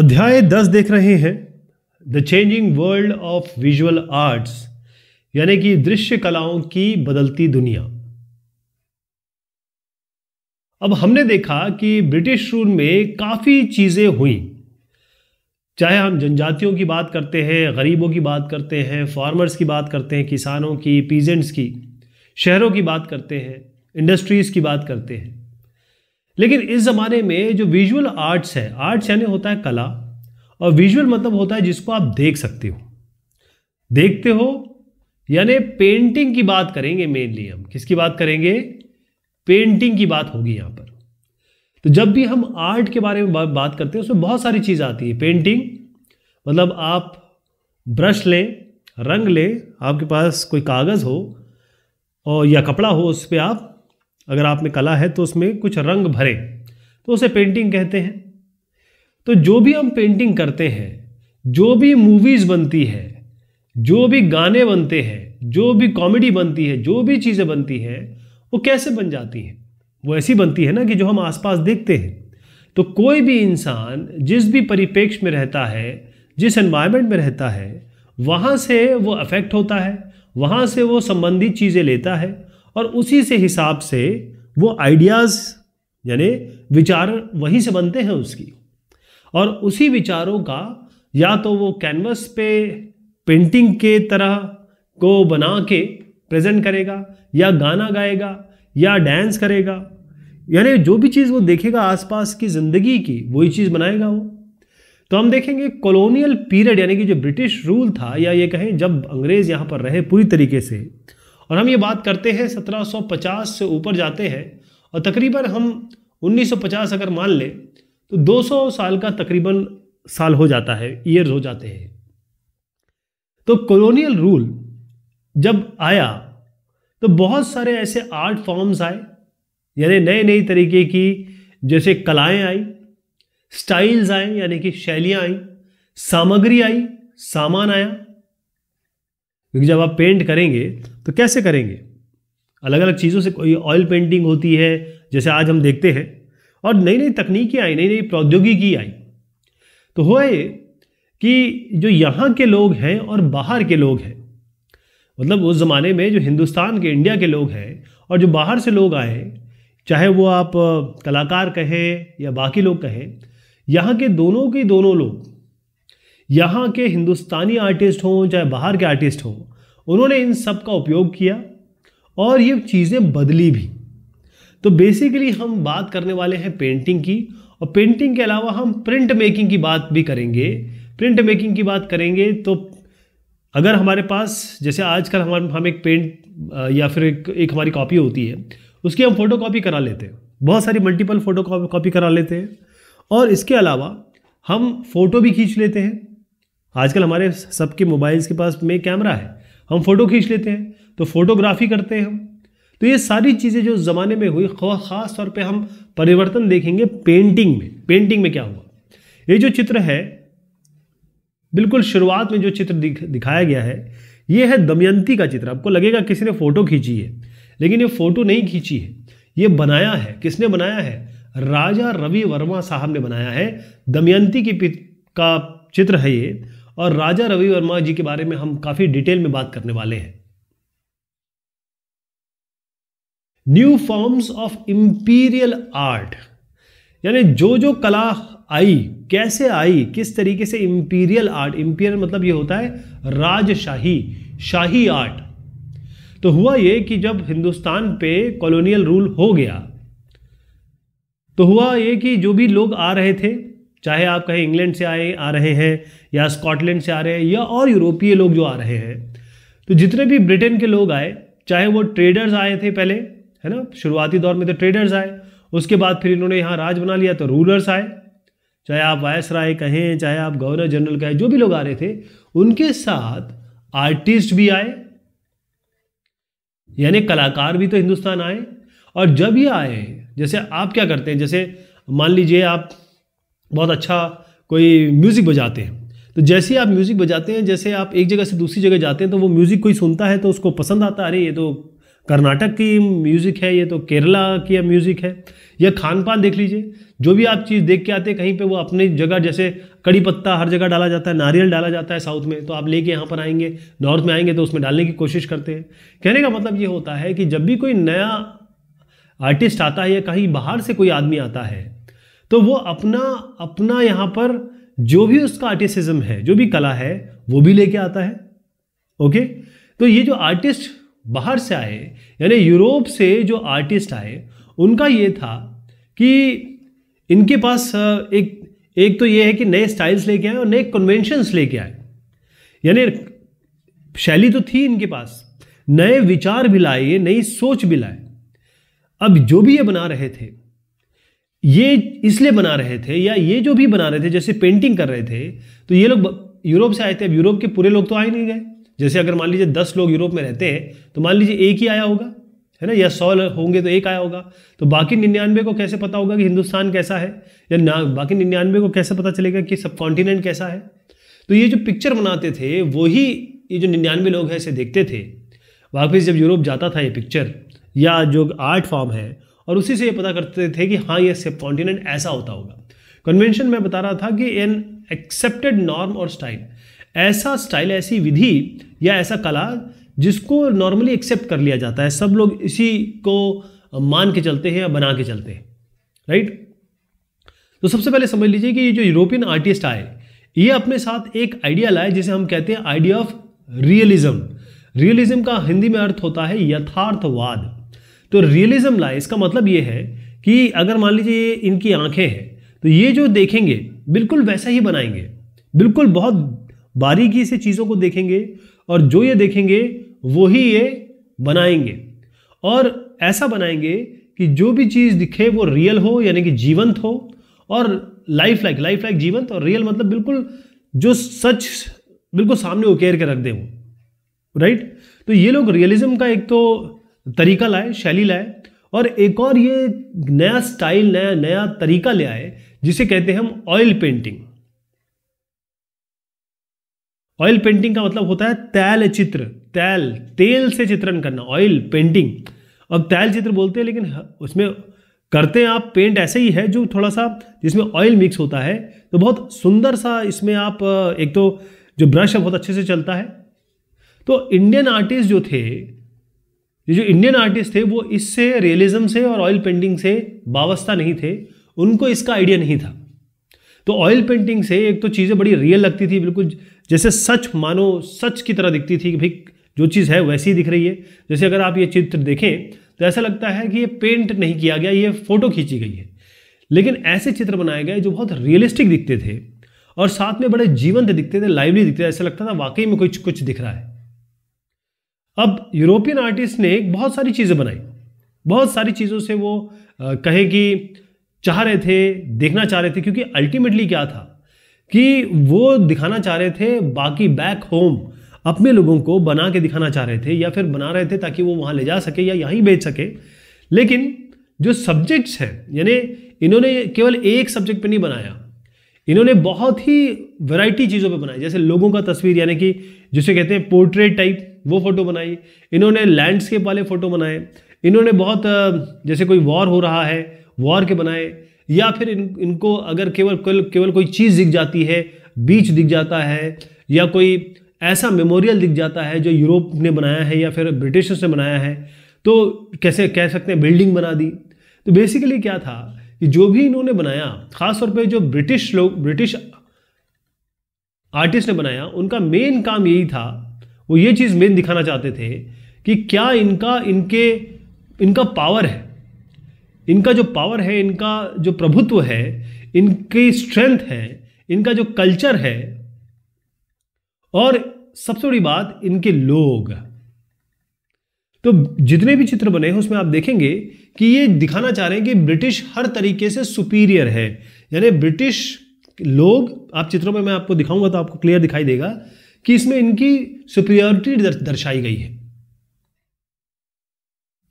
अध्याय दस देख रहे हैं the changing world of visual arts यानी कि दृश्य कलाओं की बदलती दुनिया अब हमने देखा कि ब्रिटिश रूल में काफ़ी चीज़ें हुई चाहे हम जनजातियों की बात करते हैं गरीबों की बात करते हैं फार्मर्स की बात करते हैं किसानों की पीजेंट्स की शहरों की बात करते हैं इंडस्ट्रीज़ की बात करते हैं लेकिन इस ज़माने में जो विजुअल आर्ट्स है आर्ट्स यानी होता है कला और विजुअल मतलब होता है जिसको आप देख सकते हो देखते हो यानी पेंटिंग की बात करेंगे मेनली हम किसकी बात करेंगे पेंटिंग की बात होगी यहां पर तो जब भी हम आर्ट के बारे में बात करते हैं उसमें बहुत सारी चीज़ आती है पेंटिंग मतलब आप ब्रश लें रंग लें आपके पास कोई कागज़ हो और या कपड़ा हो उस पर आप अगर आप में कला है तो उसमें कुछ रंग भरे तो उसे पेंटिंग कहते हैं तो जो भी हम पेंटिंग करते हैं जो भी मूवीज़ बनती है जो भी गाने बनते हैं जो भी कॉमेडी बनती है जो भी चीज़ें बनती हैं वो कैसे बन जाती हैं वो ऐसी बनती है ना कि जो हम आसपास देखते हैं तो कोई भी इंसान जिस भी परिपेक्ष में रहता है जिस एनवायरनमेंट में रहता है वहाँ से वो अफेक्ट होता है वहाँ से वो संबंधित चीज़ें लेता है और उसी से हिसाब से वो आइडियाज़ यानी विचार वहीं से बनते हैं उसकी और उसी विचारों का या तो वो कैनवस पे पेंटिंग के तरह को बना के प्रेजेंट करेगा या गाना गाएगा या डांस करेगा यानी जो भी चीज़ वो देखेगा आसपास की ज़िंदगी की वही चीज़ बनाएगा वो तो हम देखेंगे कॉलोनियल पीरियड यानी कि जो ब्रिटिश रूल था या ये कहें जब अंग्रेज़ यहाँ पर रहे पूरी तरीके से और हम ये बात करते हैं 1750 से ऊपर जाते हैं और तकरीबन हम 1950 अगर मान लें तो 200 साल का तकरीबन साल हो जाता है ईयर्स हो जाते हैं तो कॉलोनियल रूल जब आया तो बहुत सारे ऐसे आर्ट फॉर्म्स आए यानी नए नए तरीके की जैसे कलाएं आई स्टाइल्स आए यानी कि शैलियाँ आई सामग्री आई सामान आया क्योंकि जब आप पेंट करेंगे तो कैसे करेंगे अलग अलग चीज़ों से कोई ऑयल पेंटिंग होती है जैसे आज हम देखते हैं और नई नई तकनीकें आई नई नई प्रौद्योगिकी आई तो हुआ ये कि जो यहाँ के लोग हैं और बाहर के लोग हैं मतलब उस ज़माने में जो हिंदुस्तान के इंडिया के लोग हैं और जो बाहर से लोग आए चाहे वो आप कलाकार कहें या बाकी लोग कहें यहाँ के दोनों के दोनों लोग यहाँ के हिंदुस्तानी आर्टिस्ट हों चाहे बाहर के आर्टिस्ट हों उन्होंने इन सब का उपयोग किया और ये चीज़ें बदली भी तो बेसिकली हम बात करने वाले हैं पेंटिंग की और पेंटिंग के अलावा हम प्रिंट मेकिंग की बात भी करेंगे प्रिंट मेकिंग की बात करेंगे तो अगर हमारे पास जैसे आजकल हमारे हम एक पेंट या फिर एक, एक हमारी कॉपी होती है उसकी हम फ़ोटो कॉपी करा लेते हैं बहुत सारी मल्टीपल फ़ोटो कॉपी करा लेते हैं और इसके अलावा हम फ़ोटो भी खींच लेते हैं आजकल हमारे सबके मोबाइल्स के पास में कैमरा है हम फ़ोटो खींच लेते हैं तो फोटोग्राफी करते हैं हम तो ये सारी चीज़ें जो ज़माने में हुई ख़ास तौर पे हम परिवर्तन देखेंगे पेंटिंग में पेंटिंग में क्या हुआ ये जो चित्र है बिल्कुल शुरुआत में जो चित्र दिख, दिखाया गया है ये है दमयंती का चित्र आपको लगेगा किसी ने फ़ोटो खींची है लेकिन ये फ़ोटो नहीं खींची है ये बनाया है किसने बनाया है राजा रवि वर्मा साहब ने बनाया है दमयंती की का चित्र है ये और राजा रवि वर्मा जी के बारे में हम काफ़ी डिटेल में बात करने वाले हैं new forms of imperial art यानी जो जो कला आई कैसे आई किस तरीके से इंपीरियल आर्ट इंपीरियल मतलब ये होता है राजशाही शाही आर्ट तो हुआ ये कि जब हिंदुस्तान पे कॉलोनियल रूल हो गया तो हुआ ये कि जो भी लोग आ रहे थे चाहे आप कहीं इंग्लैंड से आए आ रहे हैं या स्कॉटलैंड से आ रहे हैं या और यूरोपीय लोग जो आ रहे हैं तो जितने भी ब्रिटेन के लोग आए चाहे वो ट्रेडर्स आए थे पहले है ना शुरुआती दौर में तो ट्रेडर्स आए उसके बाद फिर इन्होंने यहाँ राज बना लिया तो रूलर्स आए चाहे आप वायस राय कहें चाहे आप गवर्नर जनरल कहें जो भी लोग आ रहे थे उनके साथ आर्टिस्ट भी आए यानी कलाकार भी तो हिंदुस्तान आए और जब ये आए जैसे आप क्या करते हैं जैसे मान लीजिए आप बहुत अच्छा कोई म्यूज़िक बजाते हैं तो जैसे ही आप म्यूज़िक बजाते हैं जैसे आप एक जगह से दूसरी जगह जाते हैं तो वो म्यूज़िक कोई सुनता है तो उसको पसंद आता है अरे ये तो कर्नाटक की म्यूज़िक है ये तो केरला की म्यूज़िक है या खान पान देख लीजिए जो भी आप चीज़ देख के आते हैं कहीं पे वो अपनी जगह जैसे कड़ी पत्ता हर जगह डाला जाता है नारियल डाला जाता है साउथ में तो आप लेके यहाँ पर आएंगे नॉर्थ में आएंगे तो उसमें डालने की कोशिश करते हैं कहने का मतलब ये होता है कि जब भी कोई नया आर्टिस्ट आता है या कहीं बाहर से कोई आदमी आता है तो वो अपना अपना यहाँ पर जो भी उसका आर्टिस्टिज्म है जो भी कला है वो भी लेके आता है ओके तो ये जो आर्टिस्ट बाहर से आए यानी यूरोप से जो आर्टिस्ट आए उनका ये था कि इनके पास एक एक तो ये है कि नए स्टाइल्स लेके आए और नए कन्वेंशंस लेके आए यानी शैली तो थी इनके पास नए विचार भी लाए नई सोच भी लाए अब जो भी ये बना रहे थे ये इसलिए बना रहे थे या ये जो भी बना रहे थे जैसे पेंटिंग कर रहे थे तो ये लोग यूरोप से आए थे अब यूरोप के पूरे लोग तो आए नहीं गए जैसे अगर मान लीजिए दस लोग यूरोप में रहते हैं तो मान लीजिए एक ही आया होगा है ना या सौ होंगे तो एक आया होगा तो बाकी निन्यानवे को कैसे पता होगा कि हिंदुस्तान कैसा है या ना बाकी निन्यानवे को कैसे पता चलेगा कि सब कॉन्टिनेंट कैसा है तो ये जो पिक्चर बनाते थे वही ये जो निन्यानवे लोग हैं इसे देखते थे वापस जब यूरोप जाता था ये पिक्चर या जो आर्ट फॉर्म है और उसी से ये पता करते थे कि हाँ ये सब कॉन्टिनेंट ऐसा होता होगा कन्वेंशन में बता रहा था कि एन एक्सेप्टेड नॉर्म और स्टाइल ऐसा स्टाइल ऐसी विधि या ऐसा कला जिसको नॉर्मली एक्सेप्ट कर लिया जाता है सब लोग इसी को मान के चलते हैं या बना के चलते हैं राइट तो सबसे पहले समझ लीजिए कि ये जो यूरोपियन आर्टिस्ट आए ये अपने साथ एक आइडिया लाए जिसे हम कहते हैं आइडिया ऑफ रियलिज्म रियलिज्म का हिंदी में अर्थ होता है यथार्थवाद तो रियलिज्म लाए इसका मतलब ये है कि अगर मान लीजिए ये इनकी आंखें हैं तो ये जो देखेंगे बिल्कुल वैसा ही बनाएंगे बिल्कुल बहुत बारीकी से चीज़ों को देखेंगे और जो ये देखेंगे वो ही ये बनाएंगे और ऐसा बनाएंगे कि जो भी चीज़ दिखे वो रियल हो यानी कि जीवंत हो और लाइफ लाइक लाइफ लाइक जीवंत और रियल मतलब बिल्कुल जो सच बिल्कुल सामने उकेर के रख दें वो राइट तो ये लोग रियलिज्म का एक तो तरीका लाए शैली लाए और एक और ये नया स्टाइल नया नया तरीका ले आए जिसे कहते हैं हम ऑयल पेंटिंग ऑयल पेंटिंग का मतलब होता है तैल चित्र तैल तेल से चित्रण करना ऑयल पेंटिंग अब तैल चित्र बोलते हैं लेकिन उसमें करते हैं आप पेंट ऐसे ही है जो थोड़ा सा जिसमें ऑयल मिक्स होता है तो बहुत सुंदर सा इसमें आप एक तो जो ब्रश है बहुत अच्छे से चलता है तो इंडियन आर्टिस्ट जो थे ये जो इंडियन आर्टिस्ट थे वो इससे रियलिज्म से और ऑयल पेंटिंग से वावस्ता नहीं थे उनको इसका आइडिया नहीं था तो ऑयल पेंटिंग से एक तो चीज़ें बड़ी रियल लगती थी बिल्कुल जैसे सच मानो सच की तरह दिखती थी कि भाई जो चीज़ है वैसी ही दिख रही है जैसे अगर आप ये चित्र देखें तो ऐसा लगता है कि ये पेंट नहीं किया गया ये फ़ोटो खींची गई है लेकिन ऐसे चित्र बनाए गए जो बहुत रियलिस्टिक दिखते थे और साथ में बड़े जीवंत दिखते थे लाइवली दिखते थे ऐसा लगता था वाकई में कुछ कुछ दिख रहा है अब यूरोपियन आर्टिस्ट ने बहुत सारी चीज़ें बनाई बहुत सारी चीज़ों से वो कहें कि चाह रहे थे देखना चाह रहे थे क्योंकि अल्टीमेटली क्या था कि वो दिखाना चाह रहे थे बाकी बैक होम अपने लोगों को बना के दिखाना चाह रहे थे या फिर बना रहे थे ताकि वो वहाँ ले जा सके या यहीं बेच सके लेकिन जो सब्जेक्ट्स हैं यानी इन्होंने केवल एक सब्जेक्ट पे नहीं बनाया इन्होंने बहुत ही वैरायटी चीज़ों पे बनाई जैसे लोगों का तस्वीर यानी कि जिसे कहते हैं पोर्ट्रेट टाइप वो फ़ोटो बनाई इन्होंने लैंडस्केप वाले फ़ोटो बनाए इन्होंने बहुत जैसे कोई वॉर हो रहा है वॉर के बनाए या फिर इन इनको अगर केवल केवल कोई चीज़ दिख जाती है बीच दिख जाता है या कोई ऐसा मेमोरियल दिख जाता है जो यूरोप ने बनाया है या फिर ब्रिटिशर्स ने बनाया है तो कैसे कह सकते हैं बिल्डिंग बना दी तो बेसिकली क्या था कि जो भी इन्होंने बनाया खासतौर पे जो ब्रिटिश लोग ब्रिटिश आर्टिस्ट ने बनाया उनका मेन काम यही था वो ये चीज़ मेन दिखाना चाहते थे कि क्या इनका इनके इनका पावर है इनका जो पावर है इनका जो प्रभुत्व है इनकी स्ट्रेंथ है इनका जो कल्चर है और सबसे बड़ी बात इनके लोग तो जितने भी चित्र बने हैं उसमें आप देखेंगे कि ये दिखाना चाह रहे हैं कि ब्रिटिश हर तरीके से सुपीरियर है यानी ब्रिटिश लोग आप चित्रों में मैं आपको दिखाऊंगा तो आपको क्लियर दिखाई देगा कि इसमें इनकी सुपीरियरिटी दर्शाई गई है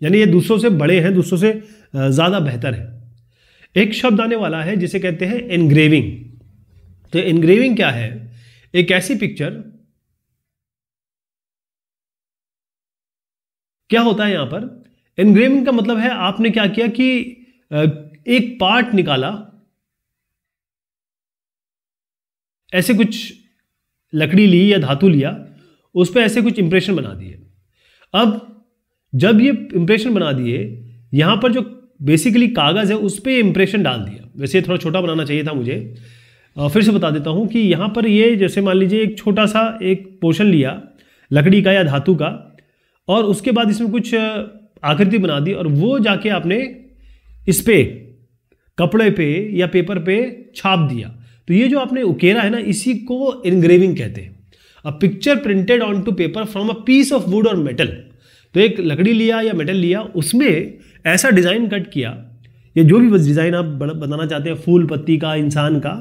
यानी ये दूसरों से बड़े हैं दूसरों से ज़्यादा बेहतर है एक शब्द आने वाला है जिसे कहते हैं एनग्रेविंग तो एनग्रेविंग क्या है एक ऐसी पिक्चर क्या होता है यहां पर एनग्रेविंग का मतलब है आपने क्या किया कि एक पार्ट निकाला ऐसे कुछ लकड़ी ली या धातु लिया उस पर ऐसे कुछ इम्प्रेशन बना दिए अब जब ये इम्प्रेशन बना दिए यहाँ पर जो बेसिकली कागज़ है उस पर इम्प्रेशन डाल दिया वैसे थोड़ा छोटा बनाना चाहिए था मुझे फिर से बता देता हूँ कि यहाँ पर ये जैसे मान लीजिए एक छोटा सा एक पोर्शन लिया लकड़ी का या धातु का और उसके बाद इसमें कुछ आकृति बना दी और वो जाके आपने इस पर कपड़े पे या पेपर पे छाप दिया तो ये जो आपने उकेरा है ना इसी को इनग्रेविंग कहते हैं a picture printed on to paper from a piece of wood और मेटल तो एक लकड़ी लिया या मेटल लिया उसमें ऐसा डिज़ाइन कट किया या जो भी डिज़ाइन आप बनाना चाहते हैं फूल पत्ती का इंसान का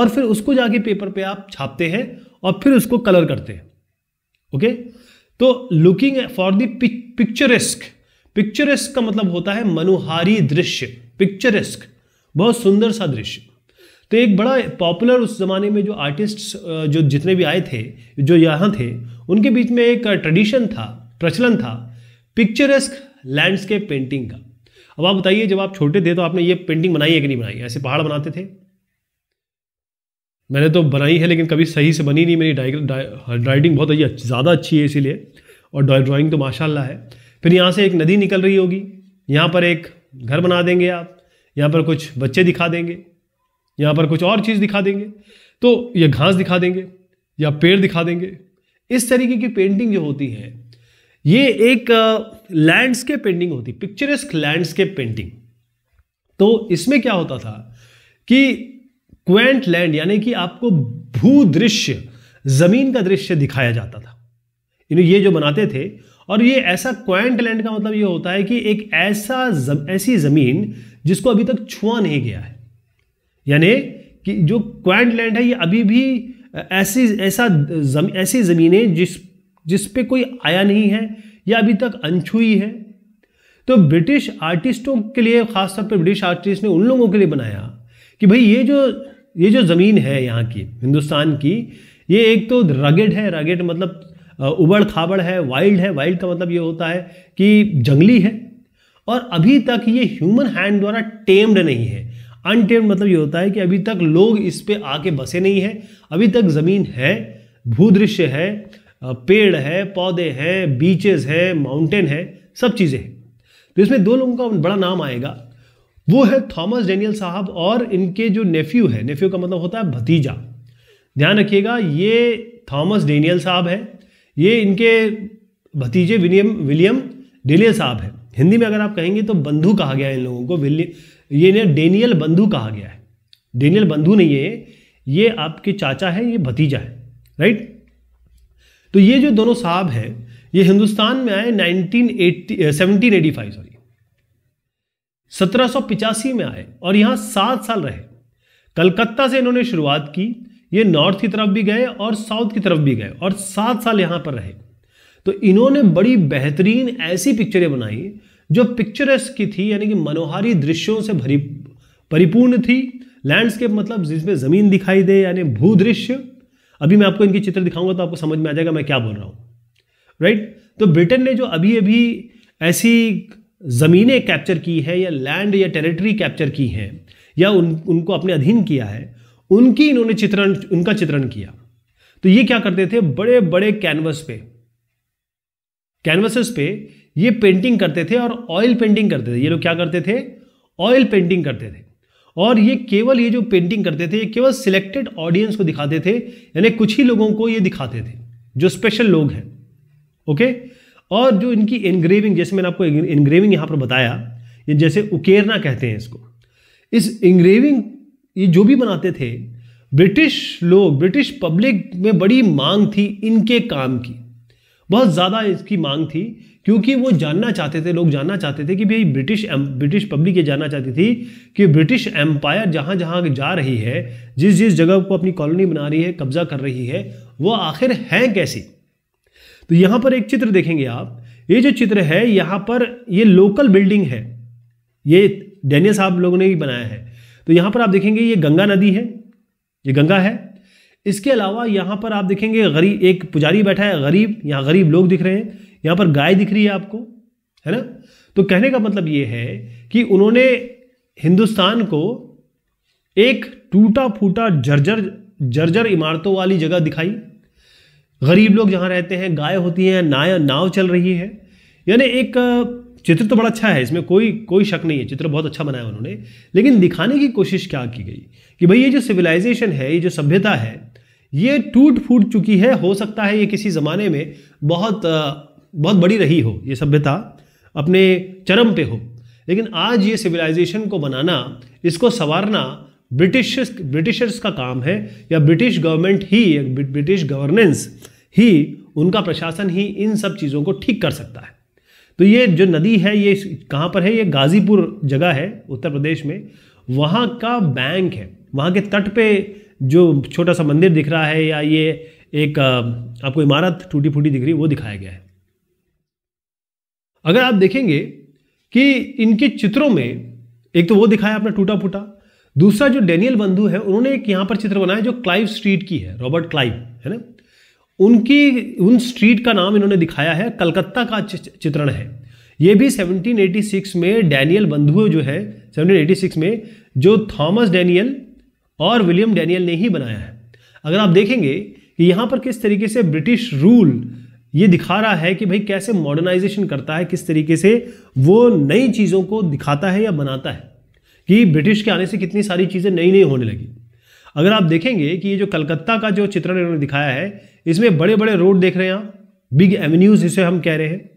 और फिर उसको जाके पेपर पे आप छापते हैं और फिर उसको कलर करते हैं ओके तो looking for the picturesque picturesque का मतलब होता है मनोहारी दृश्य पिक्चरिस्क बहुत सुंदर सा दृश्य तो एक बड़ा पॉपुलर उस ज़माने में जो आर्टिस्ट्स जो जितने भी आए थे जो यहाँ थे उनके बीच में एक ट्रेडिशन था प्रचलन था पिक्चरस्क लैंडस्केप पेंटिंग का अब आप बताइए जब आप छोटे थे तो आपने ये पेंटिंग बनाई है कि नहीं बनाई ऐसे पहाड़ बनाते थे मैंने तो बनाई है लेकिन कभी सही से बनी नहीं मेरी राइटिंग बहुत ज़्यादा अच्छी है इसीलिए और ड्राइंग तो माशाल्लाह है फिर यहाँ से एक नदी निकल रही होगी यहाँ पर एक घर बना देंगे आप यहाँ पर कुछ बच्चे दिखा देंगे यहाँ पर कुछ और चीज़ दिखा देंगे तो ये घास दिखा देंगे या पेड़ दिखा देंगे इस तरीके की पेंटिंग जो होती है ये एक लैंडस्केप पेंटिंग होती पिक्चरस्क लैंडस्केप पेंटिंग तो इसमें क्या होता था कि क्वेंट लैंड यानी कि आपको भू दृश्य जमीन का दृश्य दिखाया जाता था यानी ये जो बनाते थे और ये ऐसा क्वेंट लैंड का मतलब ये होता है कि एक ऐसा जम, ऐसी ज़मीन जिसको अभी तक छुआ नहीं गया है यानी कि जो क्वैंड लैंड है ये अभी भी ऐसी ऐसा जमी, ऐसी ज़मीनें जिस जिस पे कोई आया नहीं है या अभी तक अनछुई है तो ब्रिटिश आर्टिस्टों के लिए खासतौर पर ब्रिटिश आर्टिस्ट ने उन लोगों के लिए बनाया कि भाई ये जो ये जो ज़मीन है यहाँ की हिंदुस्तान की ये एक तो रगेड है रगेड मतलब उबड़ खाबड़ है वाइल्ड है वाइल्ड का मतलब ये होता है कि जंगली है और अभी तक ये ह्यूमन हैंड द्वारा टेम्ड नहीं है अनटेम्ड मतलब ये होता है कि अभी तक लोग इस पर आके बसे नहीं हैं अभी तक ज़मीन है भूदृश्य है पेड़ है पौधे हैं बीचेस हैं माउंटेन है सब चीज़ें हैं तो इसमें दो लोगों का बड़ा नाम आएगा वो है थॉमस डेनियल साहब और इनके जो नेफ्यू है नेफ्यू का मतलब होता है भतीजा ध्यान रखिएगा ये थॉमस डेनियल साहब है ये इनके भतीजे विलियम विलियम डेनियल साहब है हिंदी में अगर आप कहेंगे तो बंधु कहा गया है इन लोगों को विलियम ये इन्हें डेनियल बंधु कहा गया है डेनियल बंधु नहीं है ये आपके चाचा है ये भतीजा है राइट तो ये जो दोनों साहब हैं ये हिंदुस्तान में आए 1980 1785 सॉरी 1785 में आए और यहाँ सात साल रहे कलकत्ता से इन्होंने शुरुआत की ये नॉर्थ की तरफ भी गए और साउथ की तरफ भी गए और सात साल यहाँ पर रहे तो इन्होंने बड़ी बेहतरीन ऐसी पिक्चरें बनाई जो पिक्चरस की थी यानी कि मनोहारी दृश्यों से भरी परिपूर्ण थी लैंडस्केप मतलब जिसमें ज़मीन दिखाई दे यानी भूदृश्य अभी मैं आपको इनके चित्र दिखाऊंगा तो आपको समझ में आ जाएगा मैं क्या बोल रहा हूँ राइट right? तो ब्रिटेन ने जो अभी अभी ऐसी ज़मीनें कैप्चर की है या लैंड या टेरिटरी कैप्चर की है या उन उनको अपने अधीन किया है उनकी इन्होंने चित्रण उनका चित्रण किया तो ये क्या करते थे बड़े बड़े कैनवस पे कैनवसेस पे ये पेंटिंग करते थे और ऑयल पेंटिंग करते थे ये लोग क्या करते थे ऑयल पेंटिंग करते थे और ये केवल ये जो पेंटिंग करते थे ये केवल सिलेक्टेड ऑडियंस को दिखाते थे यानी कुछ ही लोगों को ये दिखाते थे जो स्पेशल लोग हैं ओके और जो इनकी एनग्रेविंग जैसे मैंने आपको एनग्रेविंग यहाँ पर बताया ये जैसे उकेरना कहते हैं इसको इस एंग्रेविंग ये जो भी बनाते थे ब्रिटिश लोग ब्रिटिश पब्लिक में बड़ी मांग थी इनके काम की बहुत ज़्यादा इसकी मांग थी क्योंकि वो जानना चाहते थे लोग जानना चाहते थे कि भाई ब्रिटिश ब्रिटिश पब्लिक ये जानना चाहती थी कि ब्रिटिश एम्पायर जहाँ जहाँ जा रही है जिस जिस जगह को अपनी कॉलोनी बना रही है कब्जा कर रही है वो आखिर है कैसी तो यहाँ पर एक चित्र देखेंगे आप ये जो चित्र है यहाँ पर ये लोकल बिल्डिंग है ये डेनियल साहब लोगों ने ही बनाया है तो यहाँ पर आप देखेंगे ये गंगा नदी है ये गंगा है इसके अलावा यहाँ पर आप देखेंगे गरीब एक पुजारी बैठा है गरीब यहाँ गरीब लोग दिख रहे हैं यहाँ पर गाय दिख रही है आपको है ना तो कहने का मतलब ये है कि उन्होंने हिंदुस्तान को एक टूटा फूटा जर्जर जर्जर इमारतों वाली जगह दिखाई गरीब लोग जहाँ रहते हैं गाय होती हैं नाय नाव चल रही है यानी एक चित्र तो बड़ा अच्छा है इसमें कोई कोई शक नहीं है चित्र बहुत अच्छा बनाया उन्होंने लेकिन दिखाने की कोशिश क्या की गई कि भाई ये जो सिविलाइजेशन है ये जो सभ्यता है ये टूट फूट चुकी है हो सकता है ये किसी ज़माने में बहुत बहुत बड़ी रही हो ये सभ्यता अपने चरम पे हो लेकिन आज ये सिविलाइजेशन को बनाना इसको संवारना ब्रिटिश ब्रिटिशर्स का काम है या ब्रिटिश गवर्नमेंट ही ब्रिटिश गवर्नेंस ही उनका प्रशासन ही इन सब चीज़ों को ठीक कर सकता है तो ये जो नदी है ये कहाँ पर है ये गाज़ीपुर जगह है उत्तर प्रदेश में वहाँ का बैंक है वहाँ के तट पे जो छोटा सा मंदिर दिख रहा है या ये एक आपको इमारत टूटी फूटी दिख रही वो दिखाया गया है अगर आप देखेंगे कि इनके चित्रों में एक तो वो दिखाया आपने टूटा फूटा दूसरा जो डेनियल बंधु है उन्होंने एक यहाँ पर चित्र बनाया जो क्लाइव स्ट्रीट की है रॉबर्ट क्लाइव है ना उनकी उन स्ट्रीट का नाम इन्होंने दिखाया है कलकत्ता का चित्रण है ये भी 1786 में डैनियल बंधु जो है 1786 में जो थॉमस डैनियल और विलियम डैनियल ने ही बनाया है अगर आप देखेंगे कि यहाँ पर किस तरीके से ब्रिटिश रूल ये दिखा रहा है कि भाई कैसे मॉडर्नाइजेशन करता है किस तरीके से वो नई चीज़ों को दिखाता है या बनाता है कि ब्रिटिश के आने से कितनी सारी चीज़ें नई नई होने लगी अगर आप देखेंगे कि ये जो कलकत्ता का जो चित्रण इन्होंने दिखाया है इसमें बड़े बड़े रोड देख रहे हैं आप बिग एवेन्यूज़ जिसे हम कह रहे हैं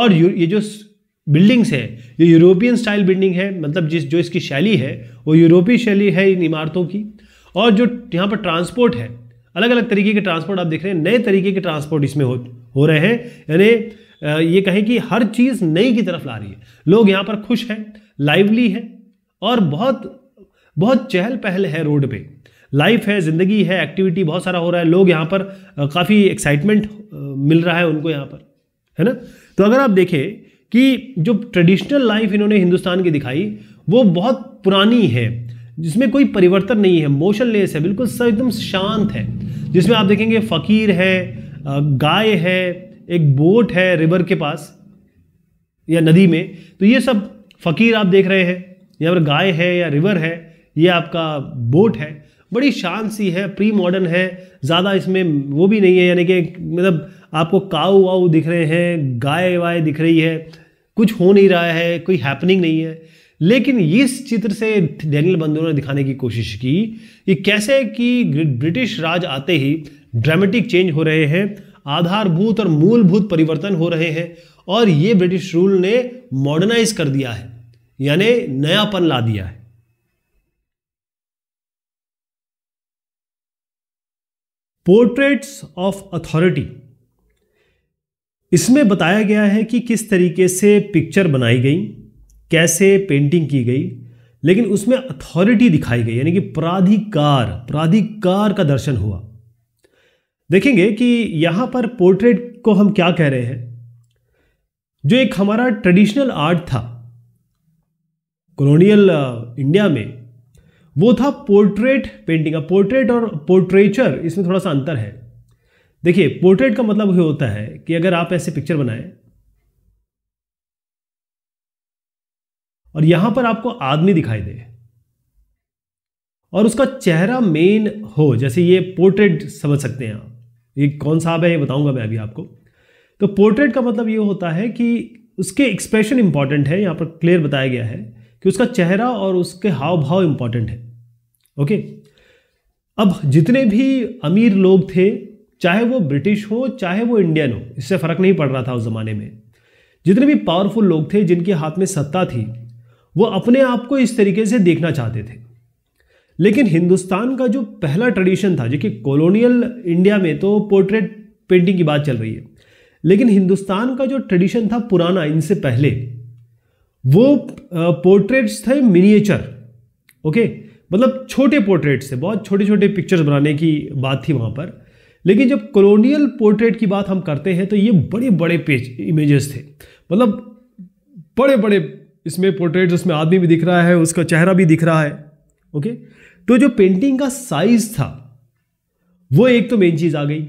और ये जो बिल्डिंग्स है ये यूरोपियन स्टाइल बिल्डिंग है मतलब जिस जो इसकी शैली है वो यूरोपीय शैली है इन इमारतों की और जो यहाँ पर ट्रांसपोर्ट है अलग अलग तरीके के ट्रांसपोर्ट आप देख रहे हैं नए तरीके के ट्रांसपोर्ट इसमें हो हो रहे हैं यानी ये कहें कि हर चीज़ नई की तरफ ला रही है लोग यहाँ पर खुश हैं लाइवली है और बहुत बहुत चहल पहल है रोड पे लाइफ है ज़िंदगी है एक्टिविटी बहुत सारा हो रहा है लोग यहाँ पर काफ़ी एक्साइटमेंट मिल रहा है उनको यहाँ पर है ना तो अगर आप देखें कि जो ट्रेडिशनल लाइफ इन्होंने हिंदुस्तान की दिखाई वो बहुत पुरानी है जिसमें कोई परिवर्तन नहीं है मोशनलेस है बिल्कुल सब एकदम शांत है जिसमें आप देखेंगे फ़कीर है गाय है एक बोट है रिवर के पास या नदी में तो ये सब फ़कीर आप देख रहे हैं या पर गाय है या रिवर है ये आपका बोट है बड़ी शान सी है प्री मॉडर्न है ज़्यादा इसमें वो भी नहीं है यानी कि मतलब आपको काऊ वाऊ दिख रहे हैं गाय वाय दिख रही है कुछ हो नहीं रहा है कोई हैपनिंग नहीं है लेकिन इस चित्र से डैनियल बंदो ने दिखाने की कोशिश की कि कैसे कि ब्रिटिश राज आते ही ड्रामेटिक चेंज हो रहे हैं आधारभूत और मूलभूत परिवर्तन हो रहे हैं और ये ब्रिटिश रूल ने मॉडर्नाइज कर दिया है यानी नयापन ला दिया है पोर्ट्रेट्स ऑफ अथॉरिटी इसमें बताया गया है कि किस तरीके से पिक्चर बनाई गई कैसे पेंटिंग की गई लेकिन उसमें अथॉरिटी दिखाई गई यानी कि प्राधिकार प्राधिकार का दर्शन हुआ देखेंगे कि यहाँ पर पोर्ट्रेट को हम क्या कह रहे हैं जो एक हमारा ट्रेडिशनल आर्ट था कॉलोनियल इंडिया uh, में वो था पोर्ट्रेट पेंटिंग का पोर्ट्रेट और पोर्ट्रेचर इसमें थोड़ा सा अंतर है देखिए पोर्ट्रेट का मतलब ये होता है कि अगर आप ऐसे पिक्चर बनाएं और यहां पर आपको आदमी दिखाई दे और उसका चेहरा मेन हो जैसे ये पोर्ट्रेट समझ सकते हैं आप ये कौन साहब है ये बताऊंगा मैं अभी आपको तो पोर्ट्रेट का मतलब ये होता है कि उसके एक्सप्रेशन इंपॉर्टेंट है यहाँ पर क्लियर बताया गया है कि उसका चेहरा और उसके हाव भाव इंपॉर्टेंट है ओके अब जितने भी अमीर लोग थे चाहे वो ब्रिटिश हो चाहे वो इंडियन हो इससे फ़र्क नहीं पड़ रहा था उस ज़माने में जितने भी पावरफुल लोग थे जिनके हाथ में सत्ता थी वो अपने आप को इस तरीके से देखना चाहते थे लेकिन हिंदुस्तान का जो पहला ट्रेडिशन था देखिए कॉलोनियल इंडिया में तो पोर्ट्रेट पेंटिंग की बात चल रही है लेकिन हिंदुस्तान का जो ट्रेडिशन था पुराना इनसे पहले वो पोर्ट्रेट्स थे मिनिएचर ओके मतलब छोटे पोर्ट्रेट्स थे बहुत छोटे छोटे पिक्चर्स बनाने की बात थी वहाँ पर लेकिन जब कॉलोनियल पोर्ट्रेट की बात हम करते हैं तो ये बड़े बड़े पेज इमेजेस थे मतलब बड़े बड़े इसमें पोर्ट्रेट्स उसमें आदमी भी दिख रहा है उसका चेहरा भी दिख रहा है ओके तो जो पेंटिंग का साइज था वो एक तो मेन चीज आ गई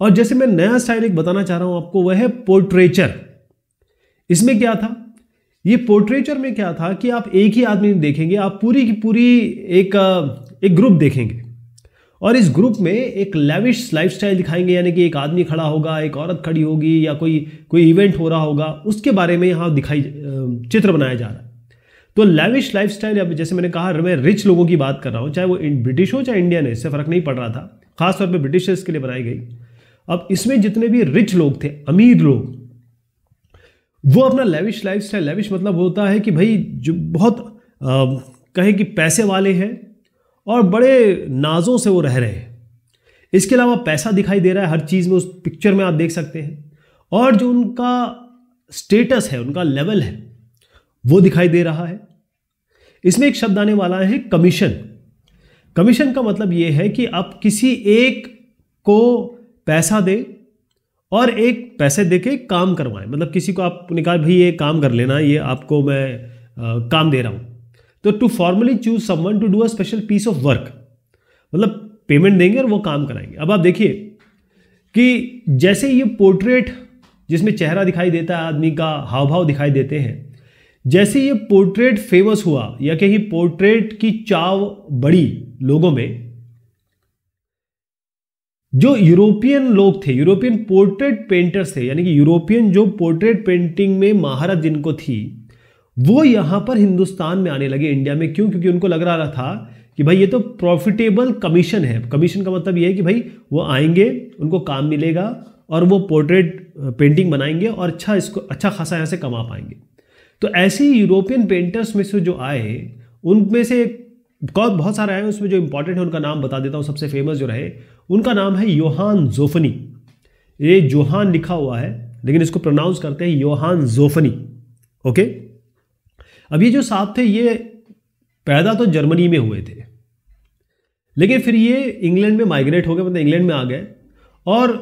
और जैसे मैं नया स्टाइल एक बताना चाह रहा हूं आपको वह है पोर्ट्रेचर इसमें क्या था ये पोर्ट्रेचर में क्या था कि आप एक ही आदमी देखेंगे आप पूरी की पूरी एक एक ग्रुप देखेंगे और इस ग्रुप में एक लेविश लाइफस्टाइल दिखाएंगे यानी कि एक आदमी खड़ा होगा एक औरत खड़ी होगी या कोई कोई इवेंट हो रहा होगा उसके बारे में यहाँ दिखाई चित्र बनाया जा रहा है तो लेविश स्टाइल अब जैसे मैंने कहा मैं रिच लोगों की बात कर रहा हूँ चाहे वो ब्रिटिश हो चाहे इंडियन है इससे फ़र्क नहीं पड़ रहा था खासतौर पर ब्रिटिशर्स के लिए बनाई गई अब इसमें जितने भी रिच लोग थे अमीर लोग वो अपना लेविश लाइफ स्टाइल लेविश मतलब होता है कि भाई जो बहुत आ, कहें कि पैसे वाले हैं और बड़े नाजों से वो रह रहे हैं इसके अलावा पैसा दिखाई दे रहा है हर चीज़ में उस पिक्चर में आप देख सकते हैं और जो उनका स्टेटस है उनका लेवल है वो दिखाई दे रहा है इसमें एक शब्द आने वाला है कमीशन कमीशन का मतलब यह है कि आप किसी एक को पैसा दे और एक पैसे दे के काम करवाएं मतलब किसी को आपने कहा भाई ये काम कर लेना ये आपको मैं आ, काम दे रहा हूं तो to formally choose someone to do a special piece of work मतलब पेमेंट देंगे और वो काम कराएंगे अब आप देखिए कि जैसे ये पोर्ट्रेट जिसमें चेहरा दिखाई देता है आदमी का हाव भाव दिखाई देते हैं जैसे ये पोर्ट्रेट फेमस हुआ या कहीं पोर्ट्रेट की चाव बड़ी लोगों में जो यूरोपियन लोग थे यूरोपियन पोर्ट्रेट पेंटर्स थे यानी कि यूरोपियन जो पोर्ट्रेट पेंटिंग में महारत जिनको थी वो यहां पर हिंदुस्तान में आने लगे इंडिया में क्यों क्योंकि उनको लग रहा था कि भाई ये तो प्रॉफिटेबल कमीशन है कमीशन का मतलब ये है कि भाई वो आएंगे उनको काम मिलेगा और वो पोर्ट्रेट पेंटिंग बनाएंगे और अच्छा इसको अच्छा खासा यहाँ से कमा पाएंगे तो ऐसे ही यूरोपियन पेंटर्स में से जो आए उनमें से कौन बहुत सारे आए उसमें जो इंपॉर्टेंट है उनका नाम बता देता हूँ सबसे फेमस जो रहे उनका नाम है योहान जोफनी ये जोहान लिखा हुआ है लेकिन इसको प्रोनाउंस करते हैं योहान जोफनी ओके अब ये जो साहब थे ये पैदा तो जर्मनी में हुए थे लेकिन फिर ये इंग्लैंड में माइग्रेट हो गए मतलब इंग्लैंड में आ गए और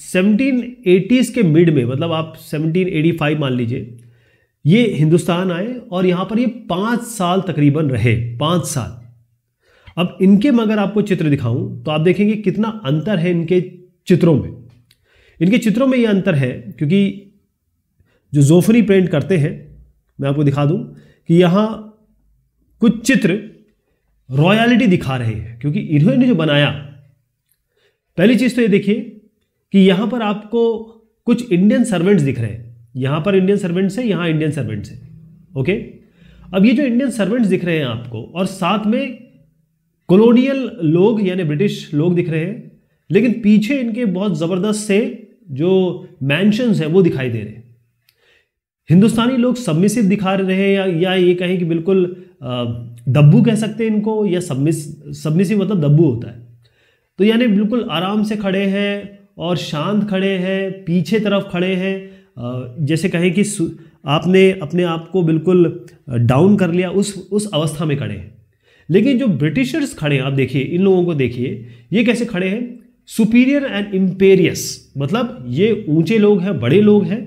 1780s के मिड में मतलब आप 1785 मान लीजिए ये हिंदुस्तान आए और यहां पर ये पांच साल तकरीबन रहे पांच साल अब इनके मगर आपको चित्र दिखाऊं तो आप देखेंगे कितना अंतर है इनके चित्रों में इनके चित्रों में ये अंतर है क्योंकि जो जोफरी प्रिंट करते हैं मैं आपको दिखा दूं कि यहां कुछ चित्र रॉयलिटी दिखा रहे हैं क्योंकि इन्होंने जो बनाया पहली चीज़ तो ये देखिए कि यहां पर आपको कुछ इंडियन सर्वेंट्स दिख रहे हैं यहां पर इंडियन सर्वेंट्स है यहां इंडियन सर्वेंट्स है ओके अब ये जो इंडियन सर्वेंट्स दिख रहे हैं आपको और साथ में कॉलोनियल लोग यानी ब्रिटिश लोग दिख रहे हैं लेकिन पीछे इनके बहुत ज़बरदस्त से जो मैंशंस हैं वो दिखाई दे रहे हैं हिंदुस्तानी लोग सबमिसिव दिखा रहे हैं या, या ये कहें कि बिल्कुल दब्बू कह सकते हैं इनको या सबमिस सबमिसिव मतलब दब्बू होता है तो यानी बिल्कुल आराम से खड़े हैं और शांत खड़े हैं पीछे तरफ खड़े हैं जैसे कहें कि आपने अपने आप को बिल्कुल डाउन कर लिया उस उस अवस्था में खड़े हैं लेकिन जो ब्रिटिशर्स खड़े हैं आप देखिए इन लोगों को देखिए ये कैसे खड़े हैं सुपीरियर एंड इम्पेरियस मतलब ये ऊंचे लोग हैं बड़े लोग हैं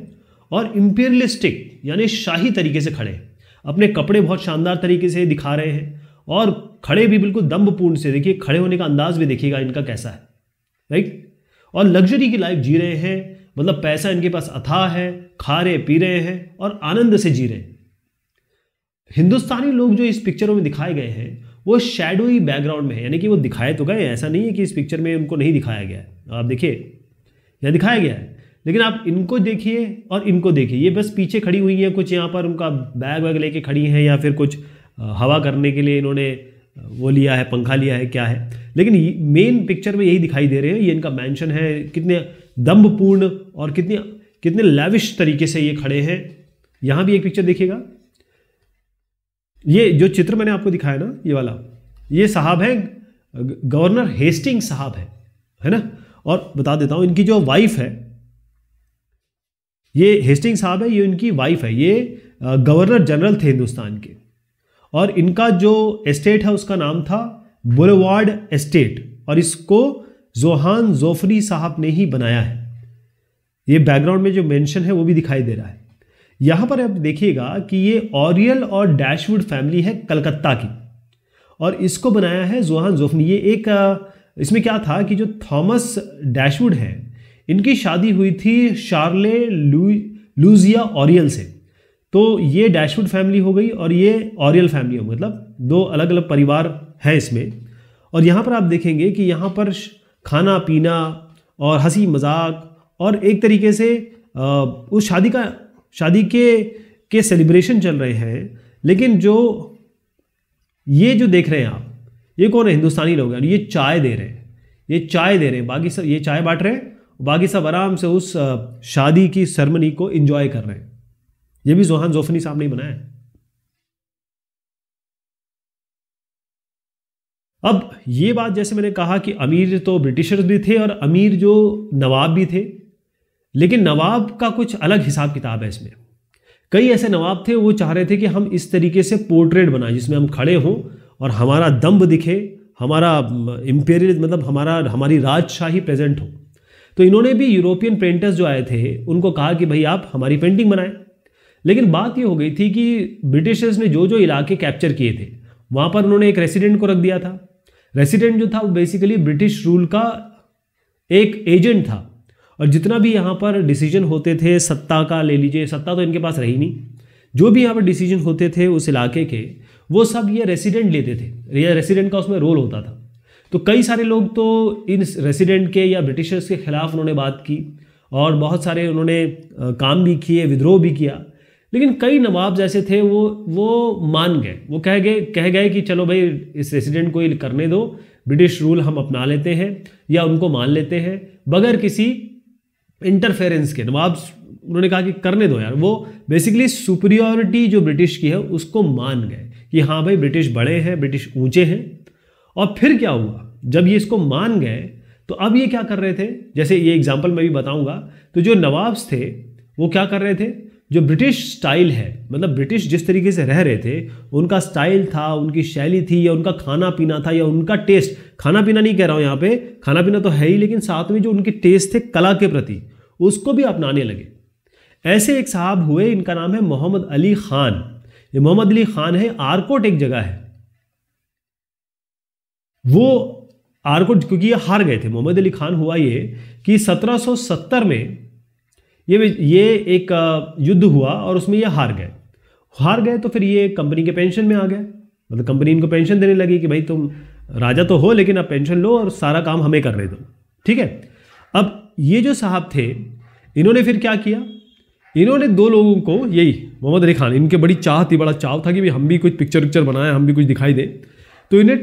और इम्पेरियलिस्टिक यानी शाही तरीके से खड़े हैं अपने कपड़े बहुत शानदार तरीके से दिखा रहे हैं और खड़े भी बिल्कुल दम्भपूर्ण से देखिए खड़े होने का अंदाज भी देखिएगा इनका कैसा है राइट और लग्जरी की लाइफ जी रहे हैं मतलब पैसा इनके पास अथाह है खा रहे पी रहे हैं और आनंद से जी रहे हैं हिंदुस्तानी लोग जो इस पिक्चरों में दिखाए गए हैं वो शेडोई बैकग्राउंड में है यानी कि वो दिखाए तो गए ऐसा नहीं है कि इस पिक्चर में उनको नहीं दिखाया गया है आप देखिए यहाँ दिखाया गया है लेकिन आप इनको देखिए और इनको देखिए ये बस पीछे खड़ी हुई है कुछ यहाँ पर उनका बैग वैग लेके खड़ी हैं या फिर कुछ हवा करने के लिए इन्होंने वो लिया है पंखा लिया है क्या है लेकिन मेन पिक्चर में यही दिखाई दे रहे हैं ये इनका मैंशन है कितने दम्भपूर्ण और कितनी कितने लैविश तरीके से ये खड़े हैं यहां भी एक पिक्चर देखिएगा ये जो चित्र मैंने आपको दिखाया ना ये वाला ये साहब हैं गवर्नर हेस्टिंग साहब है है ना और बता देता हूं इनकी जो वाइफ है ये हेस्टिंग साहब है ये इनकी वाइफ है ये गवर्नर जनरल थे हिंदुस्तान के और इनका जो एस्टेट है उसका नाम था बुलवार्ड एस्टेट और इसको जोहान जोफरी साहब ने ही बनाया है ये बैकग्राउंड में जो मेंशन है वो भी दिखाई दे रहा है यहाँ पर आप देखिएगा कि ये ऑरियल और डैशवुड फैमिली है कलकत्ता की और इसको बनाया है जोहान जोफनी ये एक इसमें क्या था कि जो थॉमस डैशवुड हैं इनकी शादी हुई थी शार्ले लू लूजिया ऑरियल से तो ये डैशवुड फैमिली हो गई और ये ऑरियल फैमिली हो मतलब दो अलग अलग परिवार हैं इसमें और यहाँ पर आप देखेंगे कि यहाँ पर खाना पीना और हंसी मजाक और एक तरीके से उस शादी का शादी के के सेलिब्रेशन चल रहे हैं लेकिन जो ये जो देख रहे हैं आप ये कौन है हिंदुस्तानी लोग हैं ये चाय दे रहे हैं ये चाय दे रहे हैं बाकी सब ये चाय बांट रहे हैं बाकी सब आराम से उस शादी की सरमनी को इन्जॉय कर रहे हैं ये भी जोहान जोफनी साहब ने बनाया है अब ये बात जैसे मैंने कहा कि अमीर तो ब्रिटिशर्स भी थे और अमीर जो नवाब भी थे लेकिन नवाब का कुछ अलग हिसाब किताब है इसमें कई ऐसे नवाब थे वो चाह रहे थे कि हम इस तरीके से पोर्ट्रेट बनाएं जिसमें हम खड़े हों और हमारा दम्ब दिखे हमारा इम्पेरियल मतलब हमारा हमारी राजशाही प्रेजेंट हो तो इन्होंने भी यूरोपियन पेंटर्स जो आए थे उनको कहा कि भाई आप हमारी पेंटिंग बनाएं लेकिन बात ये हो गई थी कि ब्रिटिशर्स ने जो जो इलाके कैप्चर किए थे वहाँ पर उन्होंने एक रेसिडेंट को रख दिया था रेसिडेंट जो था वो बेसिकली ब्रिटिश रूल का एक एजेंट था और जितना भी यहाँ पर डिसीजन होते थे सत्ता का ले लीजिए सत्ता तो इनके पास रही नहीं जो भी यहाँ पर डिसीजन होते थे उस इलाके के वो सब ये रेसिडेंट लेते थे या रेसिडेंट का उसमें रोल होता था तो कई सारे लोग तो इन रेसिडेंट के या ब्रिटिशर्स के खिलाफ उन्होंने बात की और बहुत सारे उन्होंने काम भी किए विद्रोह भी किया लेकिन कई नवाब जैसे थे वो वो मान गए वो कह गए कह गए कि चलो भाई इस रेसिडेंट को ये करने दो ब्रिटिश रूल हम अपना लेते हैं या उनको मान लेते हैं बगैर किसी इंटरफेरेंस के नवाब उन्होंने कहा कि करने दो यार वो बेसिकली सुपरियोरिटी जो ब्रिटिश की है उसको मान गए कि हाँ भाई ब्रिटिश बड़े हैं ब्रिटिश ऊंचे हैं और फिर क्या हुआ जब ये इसको मान गए तो अब ये क्या कर रहे थे जैसे ये एग्जाम्पल मैं भी बताऊंगा तो जो नवाब्स थे वो क्या कर रहे थे जो ब्रिटिश स्टाइल है मतलब ब्रिटिश जिस तरीके से रह रहे थे उनका स्टाइल था उनकी शैली थी या उनका खाना पीना था या उनका टेस्ट खाना पीना नहीं कह रहा हूँ यहाँ पे खाना पीना तो है ही लेकिन साथ में जो उनके टेस्ट थे कला के प्रति उसको भी अपनाने लगे ऐसे एक साहब हुए इनका नाम है मोहम्मद अली खान ये मोहम्मद अली खान है आरकोट एक जगह है वो आरकोट क्योंकि ये हार गए थे मोहम्मद अली खान हुआ ये कि 1770 में ये ये एक युद्ध हुआ और उसमें ये हार गए हार गए तो फिर ये कंपनी के पेंशन में आ गए मतलब कंपनी इनको पेंशन देने लगी कि भाई तुम राजा तो हो लेकिन अब पेंशन लो और सारा काम हमें करने दो ठीक है अब ये जो साहब थे इन्होंने फिर क्या किया इन्होंने दो लोगों को यही मोहम्मद अली खान इनके बड़ी चाह थी बड़ा चाव था कि भाई हम भी कुछ पिक्चर विक्चर बनाएं हम भी कुछ दिखाई दें तो इन्हें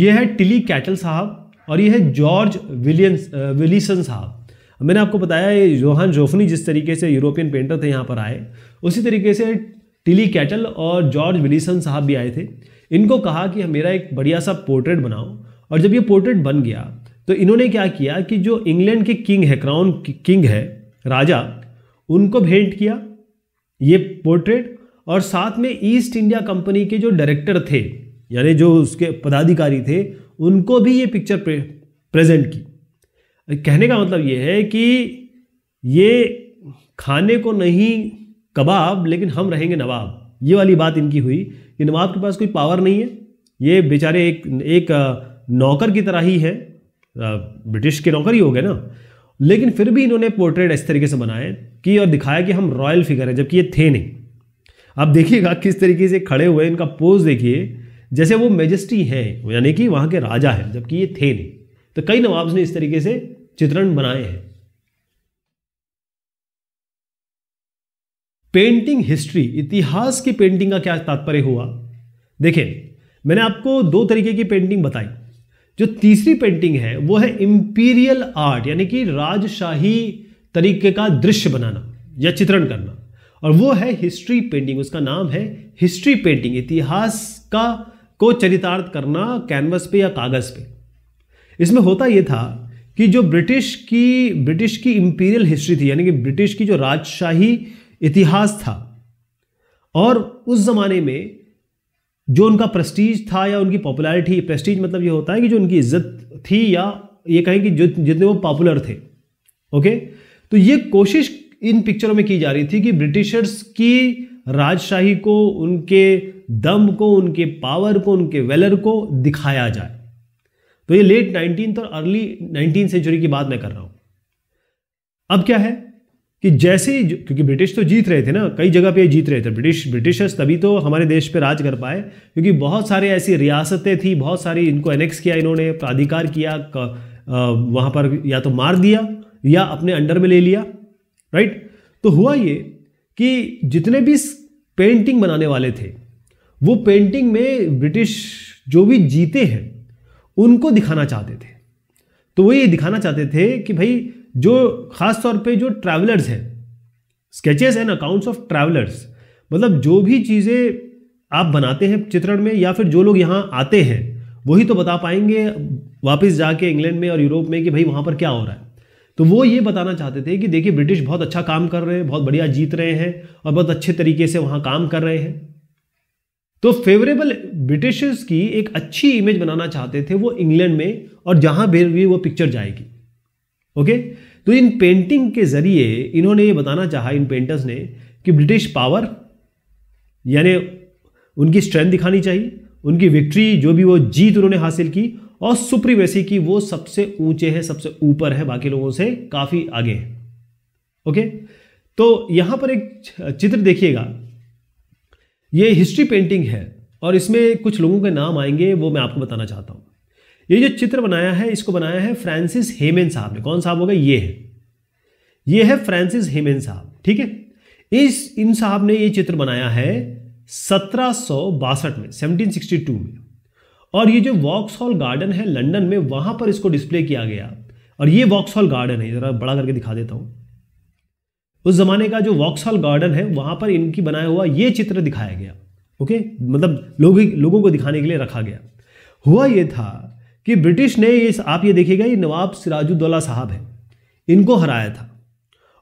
ये है टिली कैटल साहब और ये है जॉर्ज विलियंस विलीसन साहब मैंने आपको बताया ये जोहान जोफनी जिस तरीके से यूरोपियन पेंटर थे यहाँ पर आए उसी तरीके से टिली कैटल और जॉर्ज विलीसन साहब भी आए थे इनको कहा कि मेरा एक बढ़िया सा पोर्ट्रेट बनाओ और जब ये पोर्ट्रेट बन गया तो इन्होंने क्या किया कि जो इंग्लैंड के किंग है क्राउन किंग है राजा उनको भेंट किया ये पोर्ट्रेट और साथ में ईस्ट इंडिया कंपनी के जो डायरेक्टर थे यानी जो उसके पदाधिकारी थे उनको भी ये पिक्चर प्रेजेंट की कहने का मतलब ये है कि ये खाने को नहीं कबाब लेकिन हम रहेंगे नवाब ये वाली बात इनकी हुई कि नवाब के पास कोई पावर नहीं है ये बेचारे एक एक नौकर की तरह ही है ब्रिटिश के नौकर ही हो गए ना लेकिन फिर भी इन्होंने पोर्ट्रेट इस तरीके से बनाए कि और दिखाया कि हम रॉयल फिगर हैं जबकि ये थे नहीं आप देखिएगा किस तरीके से खड़े हुए इनका पोज देखिए जैसे वो मेजेस्टी हैं यानी कि वहाँ के राजा हैं जबकि ये थे नहीं तो कई नवाब्स ने इस तरीके से चित्रण बनाए हैं पेंटिंग हिस्ट्री इतिहास की पेंटिंग का क्या तात्पर्य हुआ देखें मैंने आपको दो तरीके की पेंटिंग बताई जो तीसरी पेंटिंग है वो है इंपीरियल आर्ट यानी कि राजशाही तरीके का दृश्य बनाना या चित्रण करना और वो है हिस्ट्री पेंटिंग उसका नाम है हिस्ट्री पेंटिंग इतिहास का को चरितार्थ करना कैनवस पे या कागज़ पे इसमें होता ये था कि जो ब्रिटिश की ब्रिटिश की इम्पीरियल हिस्ट्री थी यानी कि ब्रिटिश की जो राजशाही इतिहास था और उस ज़माने में जो उनका प्रेस्टीज था या उनकी पॉपुलैरिटी प्रेस्टीज मतलब ये होता है कि जो उनकी इज्जत थी या ये कहें कि जितने वो पॉपुलर थे ओके तो ये कोशिश इन पिक्चरों में की जा रही थी कि ब्रिटिशर्स की राजशाही को उनके दम को उनके पावर को उनके वेलर को दिखाया जाए तो ये लेट नाइनटीन और अर्ली नाइनटीन सेंचुरी की बात मैं कर रहा हूं अब क्या है कि जैसे ही क्योंकि ब्रिटिश तो जीत रहे थे ना कई जगह पे जीत रहे थे ब्रिटिश ब्रिटिशर्स तभी तो हमारे देश पे राज कर पाए क्योंकि बहुत सारे ऐसी रियासतें थी बहुत सारी इनको एनेक्स किया इन्होंने प्राधिकार किया वहाँ पर या तो मार दिया या अपने अंडर में ले लिया राइट तो हुआ ये कि जितने भी पेंटिंग बनाने वाले थे वो पेंटिंग में ब्रिटिश जो भी जीते हैं उनको दिखाना चाहते थे तो वो ये दिखाना चाहते थे कि भाई जो ख़ास तौर पे जो ट्रैवलर्स हैं sketches and accounts of travellers मतलब जो भी चीज़ें आप बनाते हैं चित्रण में या फिर जो लोग यहाँ आते हैं वही तो बता पाएंगे वापस जाके इंग्लैंड में और यूरोप में कि भाई वहाँ पर क्या हो रहा है तो वो ये बताना चाहते थे कि देखिए ब्रिटिश बहुत अच्छा काम कर रहे हैं बहुत बढ़िया जीत रहे हैं और बहुत अच्छे तरीके से वहाँ काम कर रहे हैं तो फेवरेबल ब्रिटिशर्स की एक अच्छी इमेज बनाना चाहते थे वो इंग्लैंड में और जहां भी वो पिक्चर जाएगी ओके तो इन पेंटिंग के जरिए इन्होंने ये बताना चाहा इन पेंटर्स ने कि ब्रिटिश पावर यानी उनकी स्ट्रेंथ दिखानी चाहिए उनकी विक्ट्री जो भी वो जीत उन्होंने हासिल की और सुप्रीवेसी की वो सबसे ऊंचे हैं सबसे ऊपर है बाकी लोगों से काफ़ी आगे है ओके तो यहाँ पर एक चित्र देखिएगा ये हिस्ट्री पेंटिंग है और इसमें कुछ लोगों के नाम आएंगे वो मैं आपको बताना चाहता हूँ ये जो चित्र बनाया है इसको बनाया है फ्रांसिस हेमेन साहब ने कौन साहब होगा ये है ये है फ्रांसिस हेमेन साहब ठीक है इस इन साहब ने ये चित्र बनाया है सत्रह में सेवनटीन में और ये जो वॉक्सहॉल गार्डन है लंदन में वहाँ पर इसको डिस्प्ले किया गया और ये वॉक्सहॉल गार्डन है ज़रा बड़ा करके दिखा देता हूँ उस ज़माने का जो वॉक्सहॉल गार्डन है वहाँ पर इनकी बनाया हुआ ये चित्र दिखाया गया ओके मतलब लोग लोगों को दिखाने के लिए रखा गया हुआ ये था कि ब्रिटिश ने ये आप ये देखेगा ये नवाब सिराजुद्दौला साहब है इनको हराया था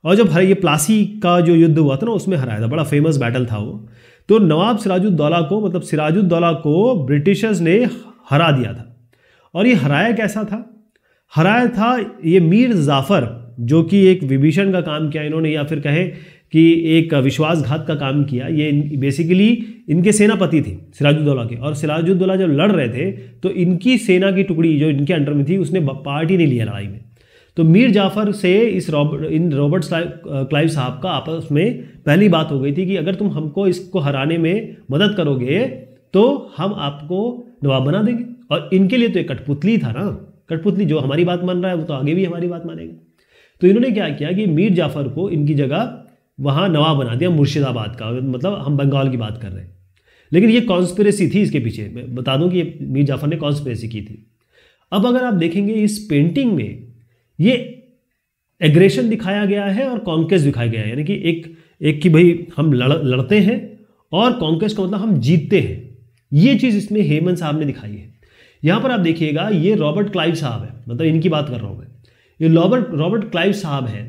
और जब हरा ये प्लासी का जो युद्ध हुआ था ना उसमें हराया था बड़ा फेमस बैटल था वो तो नवाब सिराजुद्दौला को मतलब सिराजुद्दौला को ब्रिटिशर्स ने हरा दिया था और ये हराया कैसा था हराया था ये मीर जाफ़र जो कि एक विभीषण का काम किया इन्होंने या फिर कहें कि एक विश्वासघात का काम किया ये बेसिकली इनके सेनापति थे सिराजुद्दौला के और सिराजुद्दौला जब लड़ रहे थे तो इनकी सेना की टुकड़ी जो इनके अंडर में थी उसने पार्टी नहीं लिया लड़ाई में तो मीर जाफर से इस रॉबर्ट इन रॉबर्ट क्लाइव साहब का आपस में पहली बात हो गई थी कि अगर तुम हमको इसको हराने में मदद करोगे तो हम आपको नवाब बना देंगे और इनके लिए तो एक कठपुतली था ना कठपुतली जो हमारी बात मान रहा है वो तो आगे भी हमारी बात मानेगा तो इन्होंने क्या किया कि मीर जाफ़र को इनकी जगह वहाँ नवाब बना दिया मुर्शिदाबाद का मतलब हम बंगाल की बात कर रहे हैं लेकिन ये कॉन्स्परेसी थी इसके पीछे मैं बता दूं कि मीर जाफ़र ने कॉन्स्परेसी की थी अब अगर आप देखेंगे इस पेंटिंग में ये एग्रेशन दिखाया गया है और कॉन्केस दिखाया गया है यानी कि एक एक कि भाई हम लड़ लड़ते हैं और कॉन्केस का मतलब हम जीतते हैं ये चीज़ इसमें हेमंत साहब ने दिखाई है यहाँ पर आप देखिएगा ये रॉबर्ट क्लाइव साहब है मतलब इनकी बात कर रहा हूँ मैं ये रॉबर्ट रॉबर्ट क्लाइव साहब हैं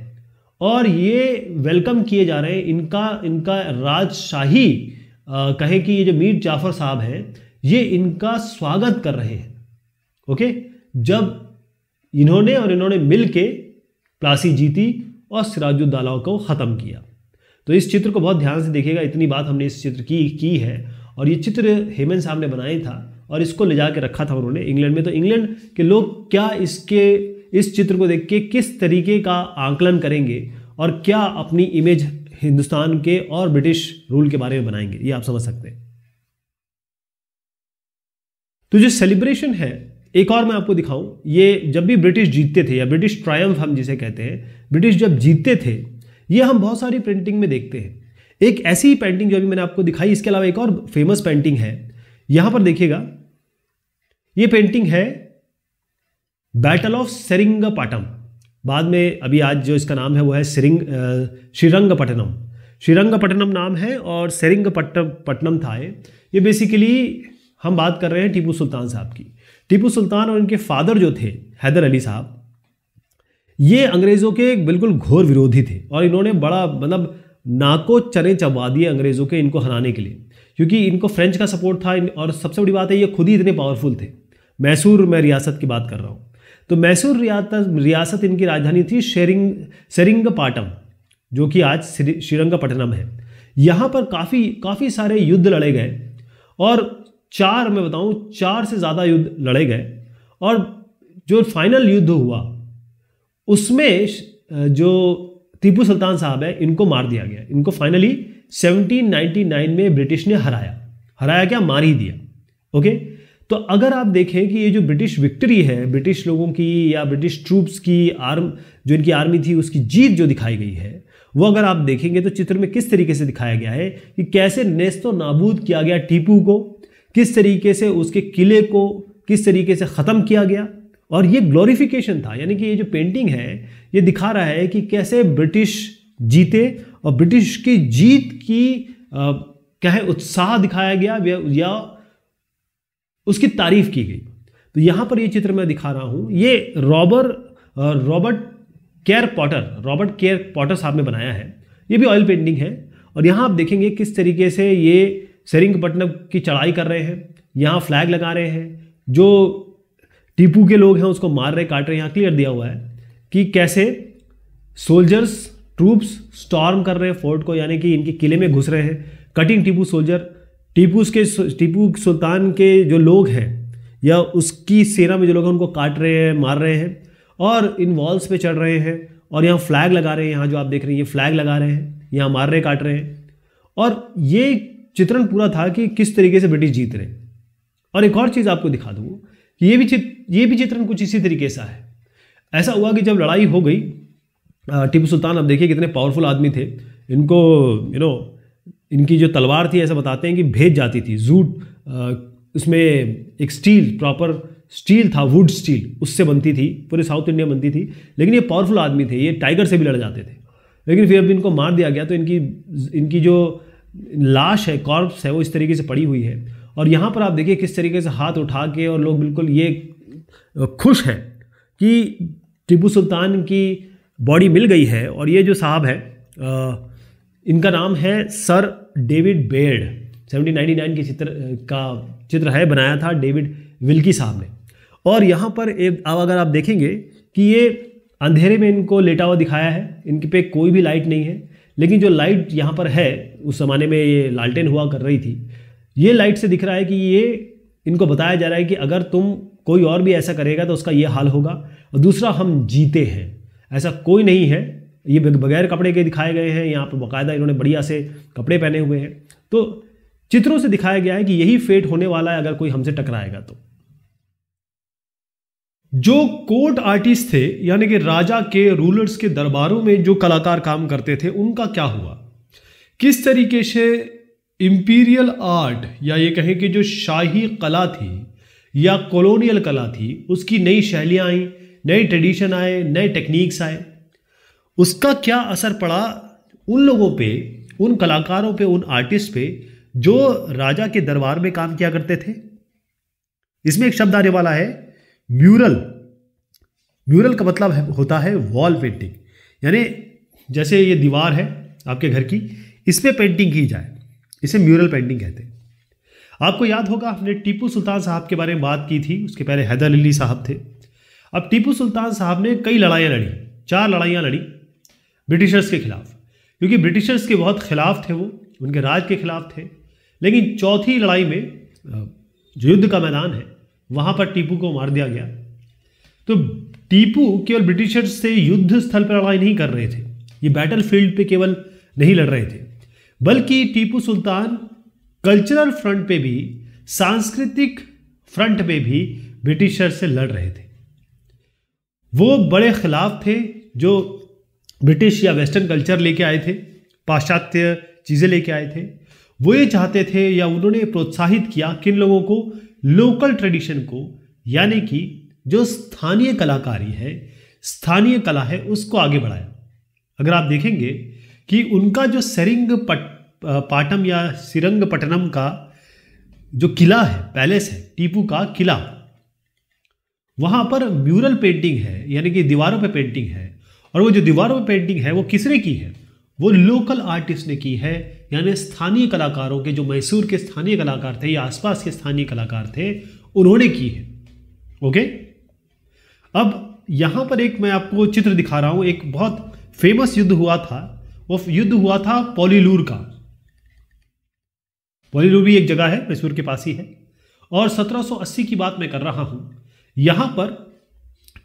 और ये वेलकम किए जा रहे हैं इनका इनका राजशाही कहें कि ये जो मीर जाफर साहब हैं ये इनका स्वागत कर रहे हैं ओके जब इन्होंने और इन्होंने मिल के प्लासी जीती और सिराजुद्दाला को ख़त्म किया तो इस चित्र को बहुत ध्यान से देखिएगा इतनी बात हमने इस चित्र की की है और ये चित्र हेमंत साहब ने बनाया था और इसको ले जा के रखा था उन्होंने इंग्लैंड में तो इंग्लैंड के लोग क्या इसके इस चित्र को देख के किस तरीके का आंकलन करेंगे और क्या अपनी इमेज हिंदुस्तान के और ब्रिटिश रूल के बारे में बनाएंगे ये आप समझ सकते हैं तो जो सेलिब्रेशन है एक और मैं आपको दिखाऊं ये जब भी ब्रिटिश जीतते थे या ब्रिटिश ट्रायम्फ हम जिसे कहते हैं ब्रिटिश जब जीतते थे ये हम बहुत सारी पेंटिंग में देखते हैं एक ऐसी पेंटिंग जो अभी मैंने आपको दिखाई इसके अलावा एक और फेमस पेंटिंग है यहां पर देखिएगा ये पेंटिंग है बैटल ऑफ सेरिंगपटम बाद में अभी आज जो इसका नाम है वो है सिरिंग श्रीरंगपटनम श्रीरंगपटनम नाम है और सेरिंगपट्टम पटनम था ये ये बेसिकली हम बात कर रहे हैं टीपू सुल्तान साहब की टीपू सुल्तान और इनके फादर जो थे हैदर अली साहब ये अंग्रेज़ों के बिल्कुल घोर विरोधी थे और इन्होंने बड़ा मतलब नाको चने चबा दिए अंग्रेज़ों के इनको हराने के लिए क्योंकि इनको फ्रेंच का सपोर्ट था और सबसे बड़ी बात है ये खुद ही इतने पावरफुल थे मैसूर में रियासत की बात कर रहा हूँ तो मैसूर रियासत इनकी राजधानी थी शेरिंग सेरिंगपाटम जो कि आज श्रीरंगपट्टनम है यहाँ पर काफ़ी काफ़ी सारे युद्ध लड़े गए और चार मैं बताऊँ चार से ज़्यादा युद्ध लड़े गए और जो फाइनल युद्ध हुआ उसमें जो टीपू सुल्तान साहब है इनको मार दिया गया इनको फाइनली 1799 में ब्रिटिश ने हराया हराया क्या मार ही दिया ओके तो अगर आप देखें कि ये जो ब्रिटिश विक्ट्री है ब्रिटिश लोगों की या ब्रिटिश ट्रूप्स की आर्म जो इनकी आर्मी थी उसकी जीत जो दिखाई गई है वो अगर आप देखेंगे तो चित्र में किस तरीके से दिखाया गया है कि कैसे नेस्तो नाबूद किया गया टीपू को किस तरीके से उसके किले को किस तरीके से ख़त्म किया गया और ये ग्लोरिफिकेशन था यानी कि ये जो पेंटिंग है ये दिखा रहा है कि कैसे ब्रिटिश जीते और ब्रिटिश की जीत की क्या है उत्साह दिखाया गया या उसकी तारीफ की गई तो यहाँ पर ये चित्र मैं दिखा रहा हूँ ये Rob Robert Ker Porter Robert Ker Porter साहब ने बनाया है ये भी ऑयल पेंटिंग है और यहाँ आप देखेंगे किस तरीके से ये पटनम की चढ़ाई कर रहे हैं यहाँ फ्लैग लगा रहे हैं जो टीपू के लोग हैं उसको मार रहे काट रहे यहाँ क्लियर दिया हुआ है कि कैसे सोल्जर्स ट्रूप्स स्टॉर्म कर रहे हैं फोर्ट को यानी कि इनके किले में घुस रहे हैं कटिंग टीपू सोल्जर टीपू के टीपू सुल्तान के जो लोग हैं या उसकी सेना में जो लोग हैं उनको काट रहे हैं मार रहे हैं और इन वॉल्स पे चढ़ रहे हैं और यहाँ फ्लैग लगा रहे हैं यहाँ जो आप देख रहे हैं ये फ्लैग लगा रहे हैं यहाँ मार रहे काट रहे हैं और ये चित्रण पूरा था कि किस तरीके से ब्रिटिश जीत रहे हैं और एक और चीज़ आपको दिखा दूँ कि ये भी चित ये भी चित्रण कुछ इसी तरीके सा है ऐसा हुआ कि जब लड़ाई हो गई टीपू सुल्तान आप देखिए कितने पावरफुल आदमी थे इनको यू you नो know, इनकी जो तलवार थी ऐसा बताते हैं कि भेज जाती थी जूट उसमें एक स्टील प्रॉपर स्टील था वुड स्टील उससे बनती थी पूरे साउथ इंडिया बनती थी लेकिन ये पावरफुल आदमी थे ये टाइगर से भी लड़ जाते थे लेकिन फिर अब इनको मार दिया गया तो इनकी इनकी जो लाश है कॉर्प्स है वो इस तरीके से पड़ी हुई है और यहाँ पर आप देखिए किस तरीके से हाथ उठा के और लोग बिल्कुल ये खुश हैं कि टिपू सुल्तान की बॉडी मिल गई है और ये जो साहब है इनका नाम है सर डेविड बेर्ड 1799 के चित्र का चित्र है बनाया था डेविड विल्की साहब ने और यहाँ पर एक अब अगर आप देखेंगे कि ये अंधेरे में इनको लेटा हुआ दिखाया है इनके पे कोई भी लाइट नहीं है लेकिन जो लाइट यहाँ पर है उस ज़माने में ये लालटेन हुआ कर रही थी ये लाइट से दिख रहा है कि ये इनको बताया जा रहा है कि अगर तुम कोई और भी ऐसा करेगा तो उसका ये हाल होगा और दूसरा हम जीते हैं ऐसा कोई नहीं है ये बगैर कपड़े के दिखाए गए हैं यहाँ पर बाकायदा इन्होंने बढ़िया से कपड़े पहने हुए हैं तो चित्रों से दिखाया गया है कि यही फेट होने वाला है अगर कोई हमसे टकराएगा तो जो कोर्ट आर्टिस्ट थे यानी कि राजा के रूलर्स के दरबारों में जो कलाकार काम करते थे उनका क्या हुआ किस तरीके से इम्पीरियल आर्ट या ये कहें कि जो शाही कला थी या कॉलोनियल कला थी उसकी नई शैलियां आई नए ट्रेडिशन आए नए टेक्निक्स आए उसका क्या असर पड़ा उन लोगों पे उन कलाकारों पे उन आर्टिस्ट पे जो राजा के दरबार में काम किया करते थे इसमें एक शब्द आने वाला है म्यूरल म्यूरल का मतलब होता है वॉल पेंटिंग यानी जैसे ये दीवार है आपके घर की इसमें पेंटिंग की जाए इसे म्यूरल पेंटिंग कहते हैं आपको याद होगा हमने टीपू सुल्तान साहब के बारे में बात की थी उसके पहले हैदर अली साहब थे अब टीपू सुल्तान साहब ने कई लड़ाइयाँ लड़ी चार लड़ाइयाँ लड़ी ब्रिटिशर्स के खिलाफ क्योंकि ब्रिटिशर्स के बहुत खिलाफ थे वो उनके राज के खिलाफ थे लेकिन चौथी लड़ाई में जो युद्ध का मैदान है वहाँ पर टीपू को मार दिया गया तो टीपू केवल ब्रिटिशर्स से युद्ध स्थल पर लड़ाई नहीं कर रहे थे ये बैटल फील्ड पे केवल नहीं लड़ रहे थे बल्कि टीपू सुल्तान कल्चरल फ्रंट पे भी सांस्कृतिक फ्रंट पे भी ब्रिटिशर से लड़ रहे थे वो बड़े खिलाफ थे जो ब्रिटिश या वेस्टर्न कल्चर लेके आए थे पाश्चात्य चीज़ें लेके आए थे वो ये चाहते थे या उन्होंने प्रोत्साहित किया किन लोगों को लोकल ट्रेडिशन को यानी कि जो स्थानीय कलाकारी है स्थानीय कला है उसको आगे बढ़ाया अगर आप देखेंगे कि उनका जो सरिंग पट पाटम या सिरंगपटनम का जो किला है पैलेस है टीपू का किला वहाँ पर म्यूरल पेंटिंग है यानी कि दीवारों पे पेंटिंग है और वो जो दीवारों पर पेंटिंग है वो किसने की है वो लोकल आर्टिस्ट ने की है यानी स्थानीय कलाकारों के जो मैसूर के स्थानीय कलाकार थे या आसपास के स्थानीय कलाकार थे उन्होंने की है ओके अब यहाँ पर एक मैं आपको चित्र दिखा रहा हूँ एक बहुत फेमस युद्ध हुआ था वो युद्ध हुआ था पॉलीलूर का पॉलीलूर भी एक जगह है मैसूर के पास ही है और 1780 की बात मैं कर रहा हूँ यहाँ पर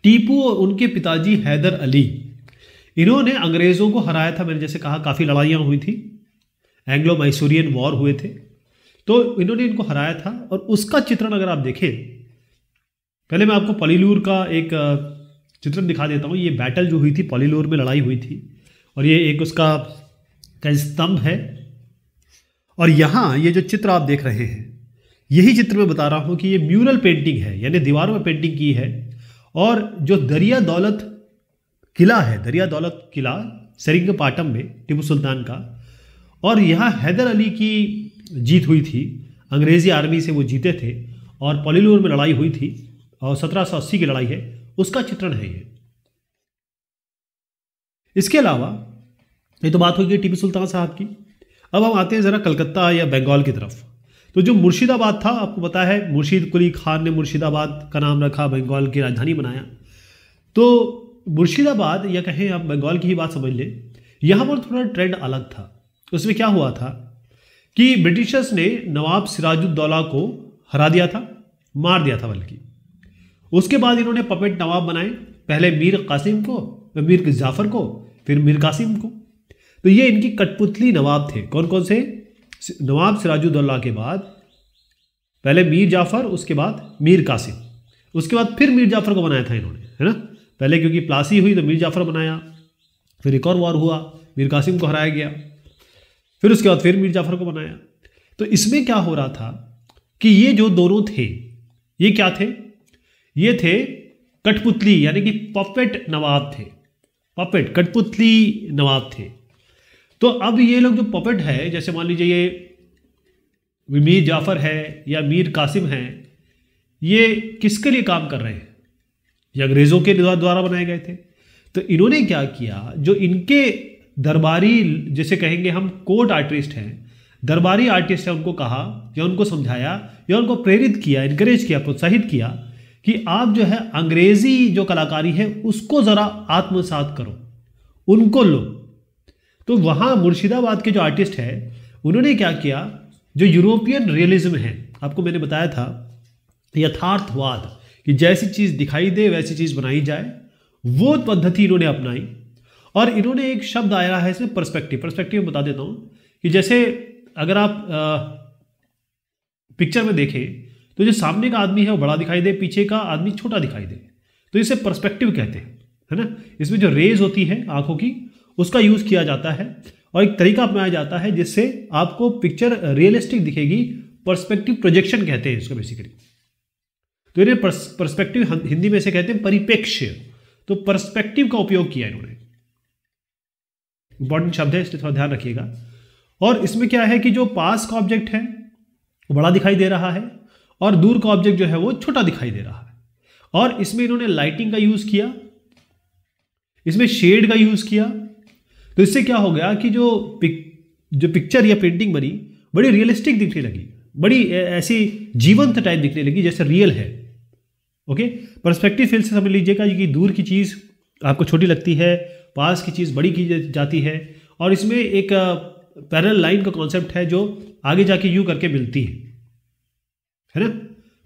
टीपू और उनके पिताजी हैदर अली इन्होंने अंग्रेज़ों को हराया था मैंने जैसे कहा काफ़ी लड़ाइयां हुई थी एंग्लो मैसूरियन वॉर हुए थे तो इन्होंने इनको हराया था और उसका चित्रण अगर आप देखें पहले मैं आपको पलीलूर का एक चित्रण दिखा देता हूँ ये बैटल जो हुई थी पलीलूर में लड़ाई हुई थी और ये एक उसका स्तंभ है और यहाँ ये जो चित्र आप देख रहे हैं यही चित्र मैं बता रहा हूँ कि ये म्यूरल पेंटिंग है यानी दीवारों में पेंटिंग की है और जो दरिया दौलत किला है दरिया दौलत किला सरिंगपाटम में टिपू सुल्तान का और यहाँ हैदर अली की जीत हुई थी अंग्रेज़ी आर्मी से वो जीते थे और पॉलीलोर में लड़ाई हुई थी और अस्सी की लड़ाई है उसका चित्रण है ये इसके अलावा ये तो बात होगी टीपू सुल्तान साहब की अब हम आते हैं ज़रा कलकत्ता या बंगाल की तरफ तो जो मुर्शिदाबाद था आपको पता है मुर्शीद कुली खान ने मुर्शिदाबाद का नाम रखा बंगाल की राजधानी बनाया तो मुर्शिदाबाद या कहें आप बंगाल की ही बात समझ लें यहाँ पर थोड़ा ट्रेंड अलग था उसमें क्या हुआ था कि ब्रिटिशर्स ने नवाब सिराजुद्दौला को हरा दिया था मार दिया था बल्कि उसके बाद इन्होंने पपेट नवाब बनाए पहले मीर कासिम को मीर जाफर को फिर मीर कासिम को तो ये इनकी कठपुतली नवाब थे कौन कौन से नवाब सिराजुद्दौला के बाद पहले मीर जाफर उसके बाद मीर कासिम उसके बाद फिर मीर जाफर को बनाया था इन्होंने है ना पहले क्योंकि प्लासी हुई तो मीर जाफर बनाया फिर एक और वॉर हुआ मीर कासिम को हराया गया फिर उसके बाद फिर मीर जाफर को बनाया तो इसमें क्या हो रहा था कि ये जो दोनों थे ये क्या थे ये थे कठपुतली यानी कि पपेट नवाब थे पपेट कठपुतली नवाब थे तो अब ये लोग जो पपेट है जैसे मान लीजिए ये मीर जाफ़र है या मीर कासिम है ये किसके लिए काम कर रहे हैं ये अंग्रेज़ों के द्वारा बनाए गए थे तो इन्होंने क्या किया जो इनके दरबारी जैसे कहेंगे हम कोर्ट आर्टिस्ट हैं दरबारी आर्टिस्ट है उनको कहा या उनको समझाया या उनको प्रेरित किया इनक्रेज किया प्रोत्साहित किया कि आप जो है अंग्रेज़ी जो कलाकारी है उसको ज़रा आत्मसात करो उनको लो तो वहां मुर्शिदाबाद के जो आर्टिस्ट है उन्होंने क्या किया जो यूरोपियन रियलिज्म है आपको मैंने बताया था यथार्थवाद कि जैसी चीज़ दिखाई दे वैसी चीज़ बनाई जाए वो पद्धति इन्होंने अपनाई और इन्होंने एक शब्द आया है इसमें परस्पेक्टिव परस्पेक्टिव बता देता हूं कि जैसे अगर आप पिक्चर में देखें तो जो सामने का आदमी है वो बड़ा दिखाई दे पीछे का आदमी छोटा दिखाई दे तो इसे परस्पेक्टिव कहते हैं है ना इसमें जो रेज होती है आंखों की उसका यूज़ किया जाता है और एक तरीका अपनाया जाता है जिससे आपको पिक्चर रियलिस्टिक दिखेगी परस्पेक्टिव प्रोजेक्शन कहते हैं इसको बेसिकली तो इन्हें परस्पेक्टिव हिंदी में से कहते हैं परिपेक्ष्य तो परस्पेक्टिव का उपयोग किया इन्होंने इंपॉर्टेंट शब्द है इसलिए थोड़ा ध्यान रखिएगा और इसमें क्या है कि जो पास का ऑब्जेक्ट है वो बड़ा दिखाई दे रहा है और दूर का ऑब्जेक्ट जो है वो छोटा दिखाई दे रहा है और इसमें इन्होंने लाइटिंग का यूज़ किया इसमें शेड का यूज़ किया तो इससे क्या हो गया कि जो पिक जो पिक्चर या पेंटिंग बनी बड़ी रियलिस्टिक दिखने लगी बड़ी ऐसी जीवंत टाइप दिखने लगी जैसे रियल है ओके परस्पेक्टिव फील्ड से समझ लीजिएगा कि दूर की चीज़ आपको छोटी लगती है पास की चीज़ बड़ी की जाती है और इसमें एक पैरल लाइन का कॉन्सेप्ट है जो आगे जाके यू करके मिलती है है ना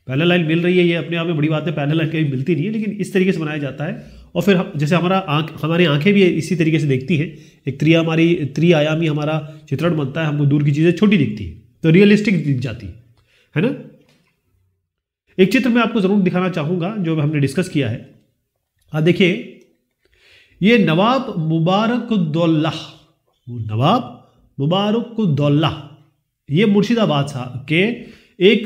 पैरल लाइन मिल रही है ये अपने आप में बड़ी बात है पैरल लाइन कहीं मिलती नहीं है लेकिन इस तरीके से बनाया जाता है और फिर हम जैसे हमारा आँख हमारी आँखें भी इसी तरीके से देखती हैं एक त्रि हमारी त्रिआयामी हमारा चित्रण बनता है हमको दूर की चीज़ें छोटी दिखती है तो रियलिस्टिक दिख जाती है है ना एक चित्र मैं आपको ज़रूर दिखाना चाहूंगा जो हमने डिस्कस किया है आ हाँ, देखिए ये नवाब मुबारक मुबारकुद्दौल्ला नवाब मुबारक मुबारकुद्दौल्ला ये मुर्शिदाबाद साहब के एक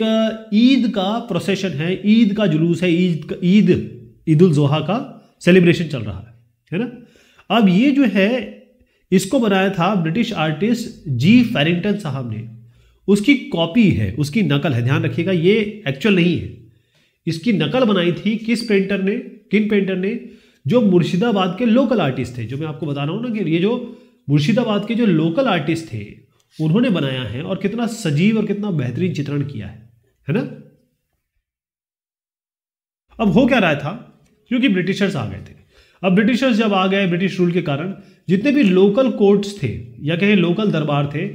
ईद का प्रोसेशन है ईद का जुलूस है ईद ईद ईद उल जोहा का सेलिब्रेशन चल रहा है है ना अब ये जो है इसको बनाया था ब्रिटिश आर्टिस्ट जी फेरिंगटन साहब ने उसकी कॉपी है उसकी नकल है ध्यान रखिएगा ये एक्चुअल नहीं है इसकी नकल बनाई थी किस पेंटर ने किन पेंटर ने जो मुर्शिदाबाद के लोकल आर्टिस्ट थे जो मैं आपको बता रहा हूँ ना कि ये जो मुर्शिदाबाद के जो लोकल आर्टिस्ट थे उन्होंने बनाया है और कितना सजीव और कितना बेहतरीन चित्रण किया है है ना अब हो क्या रहा था क्योंकि ब्रिटिशर्स आ गए थे अब ब्रिटिशर्स जब आ गए ब्रिटिश रूल के कारण जितने भी लोकल कोर्ट्स थे या कहें लोकल दरबार थे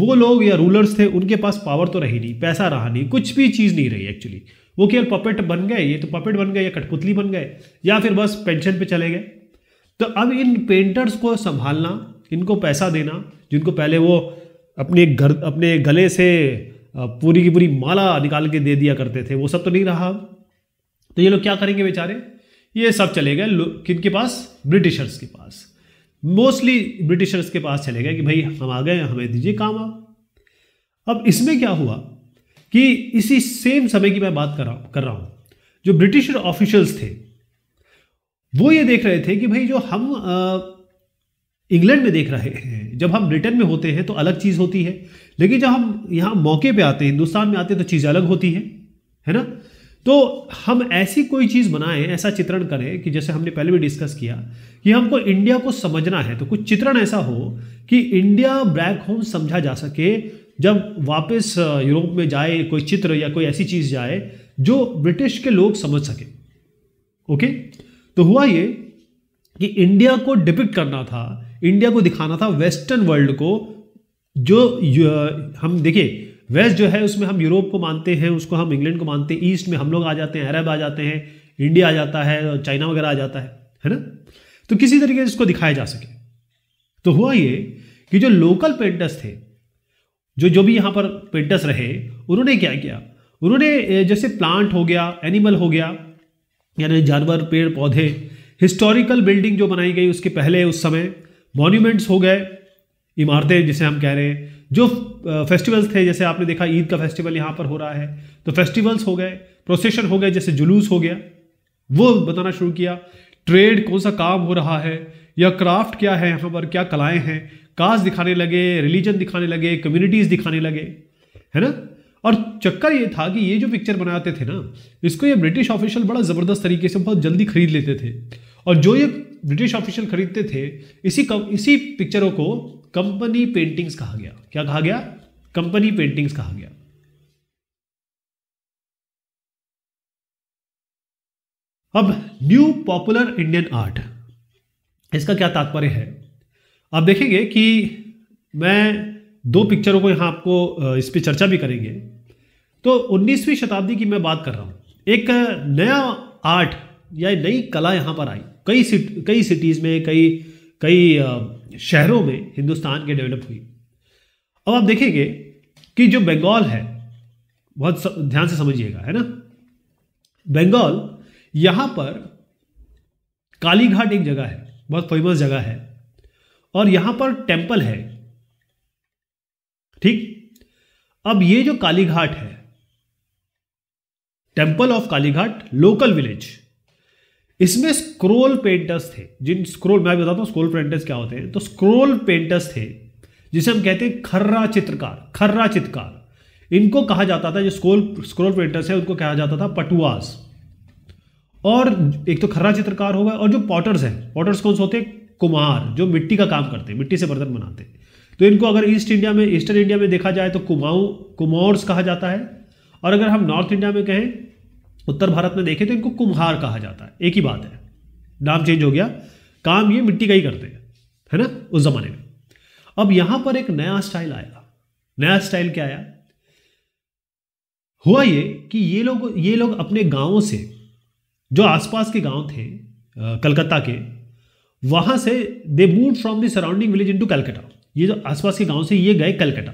वो लोग या रूलर्स थे उनके पास पावर तो रही नहीं पैसा रहा नहीं कुछ भी चीज़ नहीं रही एक्चुअली वो केवल पपेट बन गए ये तो पपेट बन गए या कठपुतली बन गए या फिर बस पेंशन पे चले गए तो अब इन पेंटर्स को संभालना इनको पैसा देना जिनको पहले वो अपने घर अपने गले से पूरी की पूरी माला निकाल के दे दिया करते थे वो सब तो नहीं रहा तो ये लोग क्या करेंगे बेचारे ये सब चले गए किन के पास ब्रिटिशर्स के पास मोस्टली ब्रिटिशर्स के पास चले गए कि भाई हम आ गए हमें दीजिए काम आप अब इसमें क्या हुआ कि इसी सेम समय की मैं बात कर रहा कर रहा हूं जो ब्रिटिश ऑफिशियल्स थे वो ये देख रहे थे कि भाई जो हम इंग्लैंड में देख रहे हैं जब हम ब्रिटेन में होते हैं तो अलग चीज़ होती है लेकिन जब हम यहां मौके पे आते हैं हिंदुस्तान में आते हैं तो चीज़ अलग होती है है ना तो हम ऐसी कोई चीज़ बनाएं ऐसा चित्रण करें कि जैसे हमने पहले भी डिस्कस किया कि हमको इंडिया को समझना है तो कुछ चित्रण ऐसा हो कि इंडिया ब्लैक होम समझा जा सके जब वापस यूरोप में जाए कोई चित्र या कोई ऐसी चीज़ जाए जो ब्रिटिश के लोग समझ सके ओके तो हुआ ये कि इंडिया को डिपिक्ट करना था इंडिया को दिखाना था वेस्टर्न वर्ल्ड को जो हम देखिए वेस्ट जो है उसमें हम यूरोप को मानते हैं उसको हम इंग्लैंड को मानते हैं ईस्ट में हम लोग आ जाते हैं अरब आ जाते हैं इंडिया आ जाता है चाइना वगैरह आ जाता है है ना तो किसी तरीके से इसको दिखाया जा सके तो हुआ ये कि जो लोकल पेंटर्स थे जो जो भी यहाँ पर पेंटर्स रहे उन्होंने क्या किया उन्होंने जैसे प्लांट हो गया एनिमल हो गया यानी जानवर पेड़ पौधे हिस्टोरिकल बिल्डिंग जो बनाई गई उसके पहले उस समय मॉन्यूमेंट्स हो गए इमारतें जिसे हम कह रहे हैं जो फेस्टिवल्स थे जैसे आपने देखा ईद का फेस्टिवल यहाँ पर हो रहा है तो फेस्टिवल्स हो गए प्रोसेशन हो गए जैसे जुलूस हो गया वो बताना शुरू किया ट्रेड कौन सा काम हो रहा है या क्राफ्ट क्या है यहाँ पर क्या कलाएं हैं कास्ट दिखाने लगे रिलीजन दिखाने लगे कम्युनिटीज़ दिखाने लगे है ना और चक्कर ये था कि ये जो पिक्चर बनाते थे ना इसको ये ब्रिटिश ऑफिशियल बड़ा ज़बरदस्त तरीके से बहुत जल्दी खरीद लेते थे और जो ये ब्रिटिश ऑफिशियल खरीदते थे इसी कम इसी पिक्चरों को कंपनी पेंटिंग्स कहा गया क्या कहा गया कंपनी पेंटिंग्स कहा गया अब न्यू पॉपुलर इंडियन आर्ट इसका क्या तात्पर्य है आप देखेंगे कि मैं दो पिक्चरों को यहाँ आपको इस पर चर्चा भी करेंगे तो 19वीं शताब्दी की मैं बात कर रहा हूँ एक नया आर्ट या नई कला यहाँ पर आई कई सिट कई सिटीज़ में कई कई शहरों में हिंदुस्तान के डेवलप हुई अब आप देखेंगे कि जो बंगाल है बहुत ध्यान से समझिएगा है ना बंगाल यहाँ पर कालीघाट एक जगह है बहुत फेमस जगह है और यहां पर टेम्पल है ठीक अब ये जो कालीघाट है temple of Kalighat local village इसमें स्क्रोल पेंटर्स थे जिन स्क्रोल मैं बताता हूं स्क्रोल पेंटर्स क्या होते हैं तो स्क्रोल पेंटर्स थे जिसे हम कहते हैं खर्रा चित्रकार खर्रा चित्रकार इनको कहा जाता था जो स्क्रोल स्क्रोल पेंटर्स है उनको कहा जाता था पटुआस और एक तो खर्रा चित्रकार होगा और जो पॉटर्स हैं पॉटर्स कौन से होते हैं कुमार जो मिट्टी का काम करते हैं मिट्टी से बर्तन बनाते हैं तो इनको अगर ईस्ट इंडिया में ईस्टर्न इंडिया में देखा जाए तो कुमाऊ कुमाऊर्स कहा जाता है और अगर हम नॉर्थ इंडिया में कहें उत्तर भारत में देखें तो इनको कुम्हार कहा जाता है एक ही बात है नाम चेंज हो गया काम ये मिट्टी का ही करते हैं है ना उस ज़माने में अब यहां पर एक नया स्टाइल आया नया स्टाइल क्या आया हुआ ये कि ये लोग ये लोग अपने गांवों से जो आसपास के गांव थे कलकत्ता के वहाँ से they move from the surrounding village into Calcutta ये जो आसपास के गांव से ये गए कलकत्ता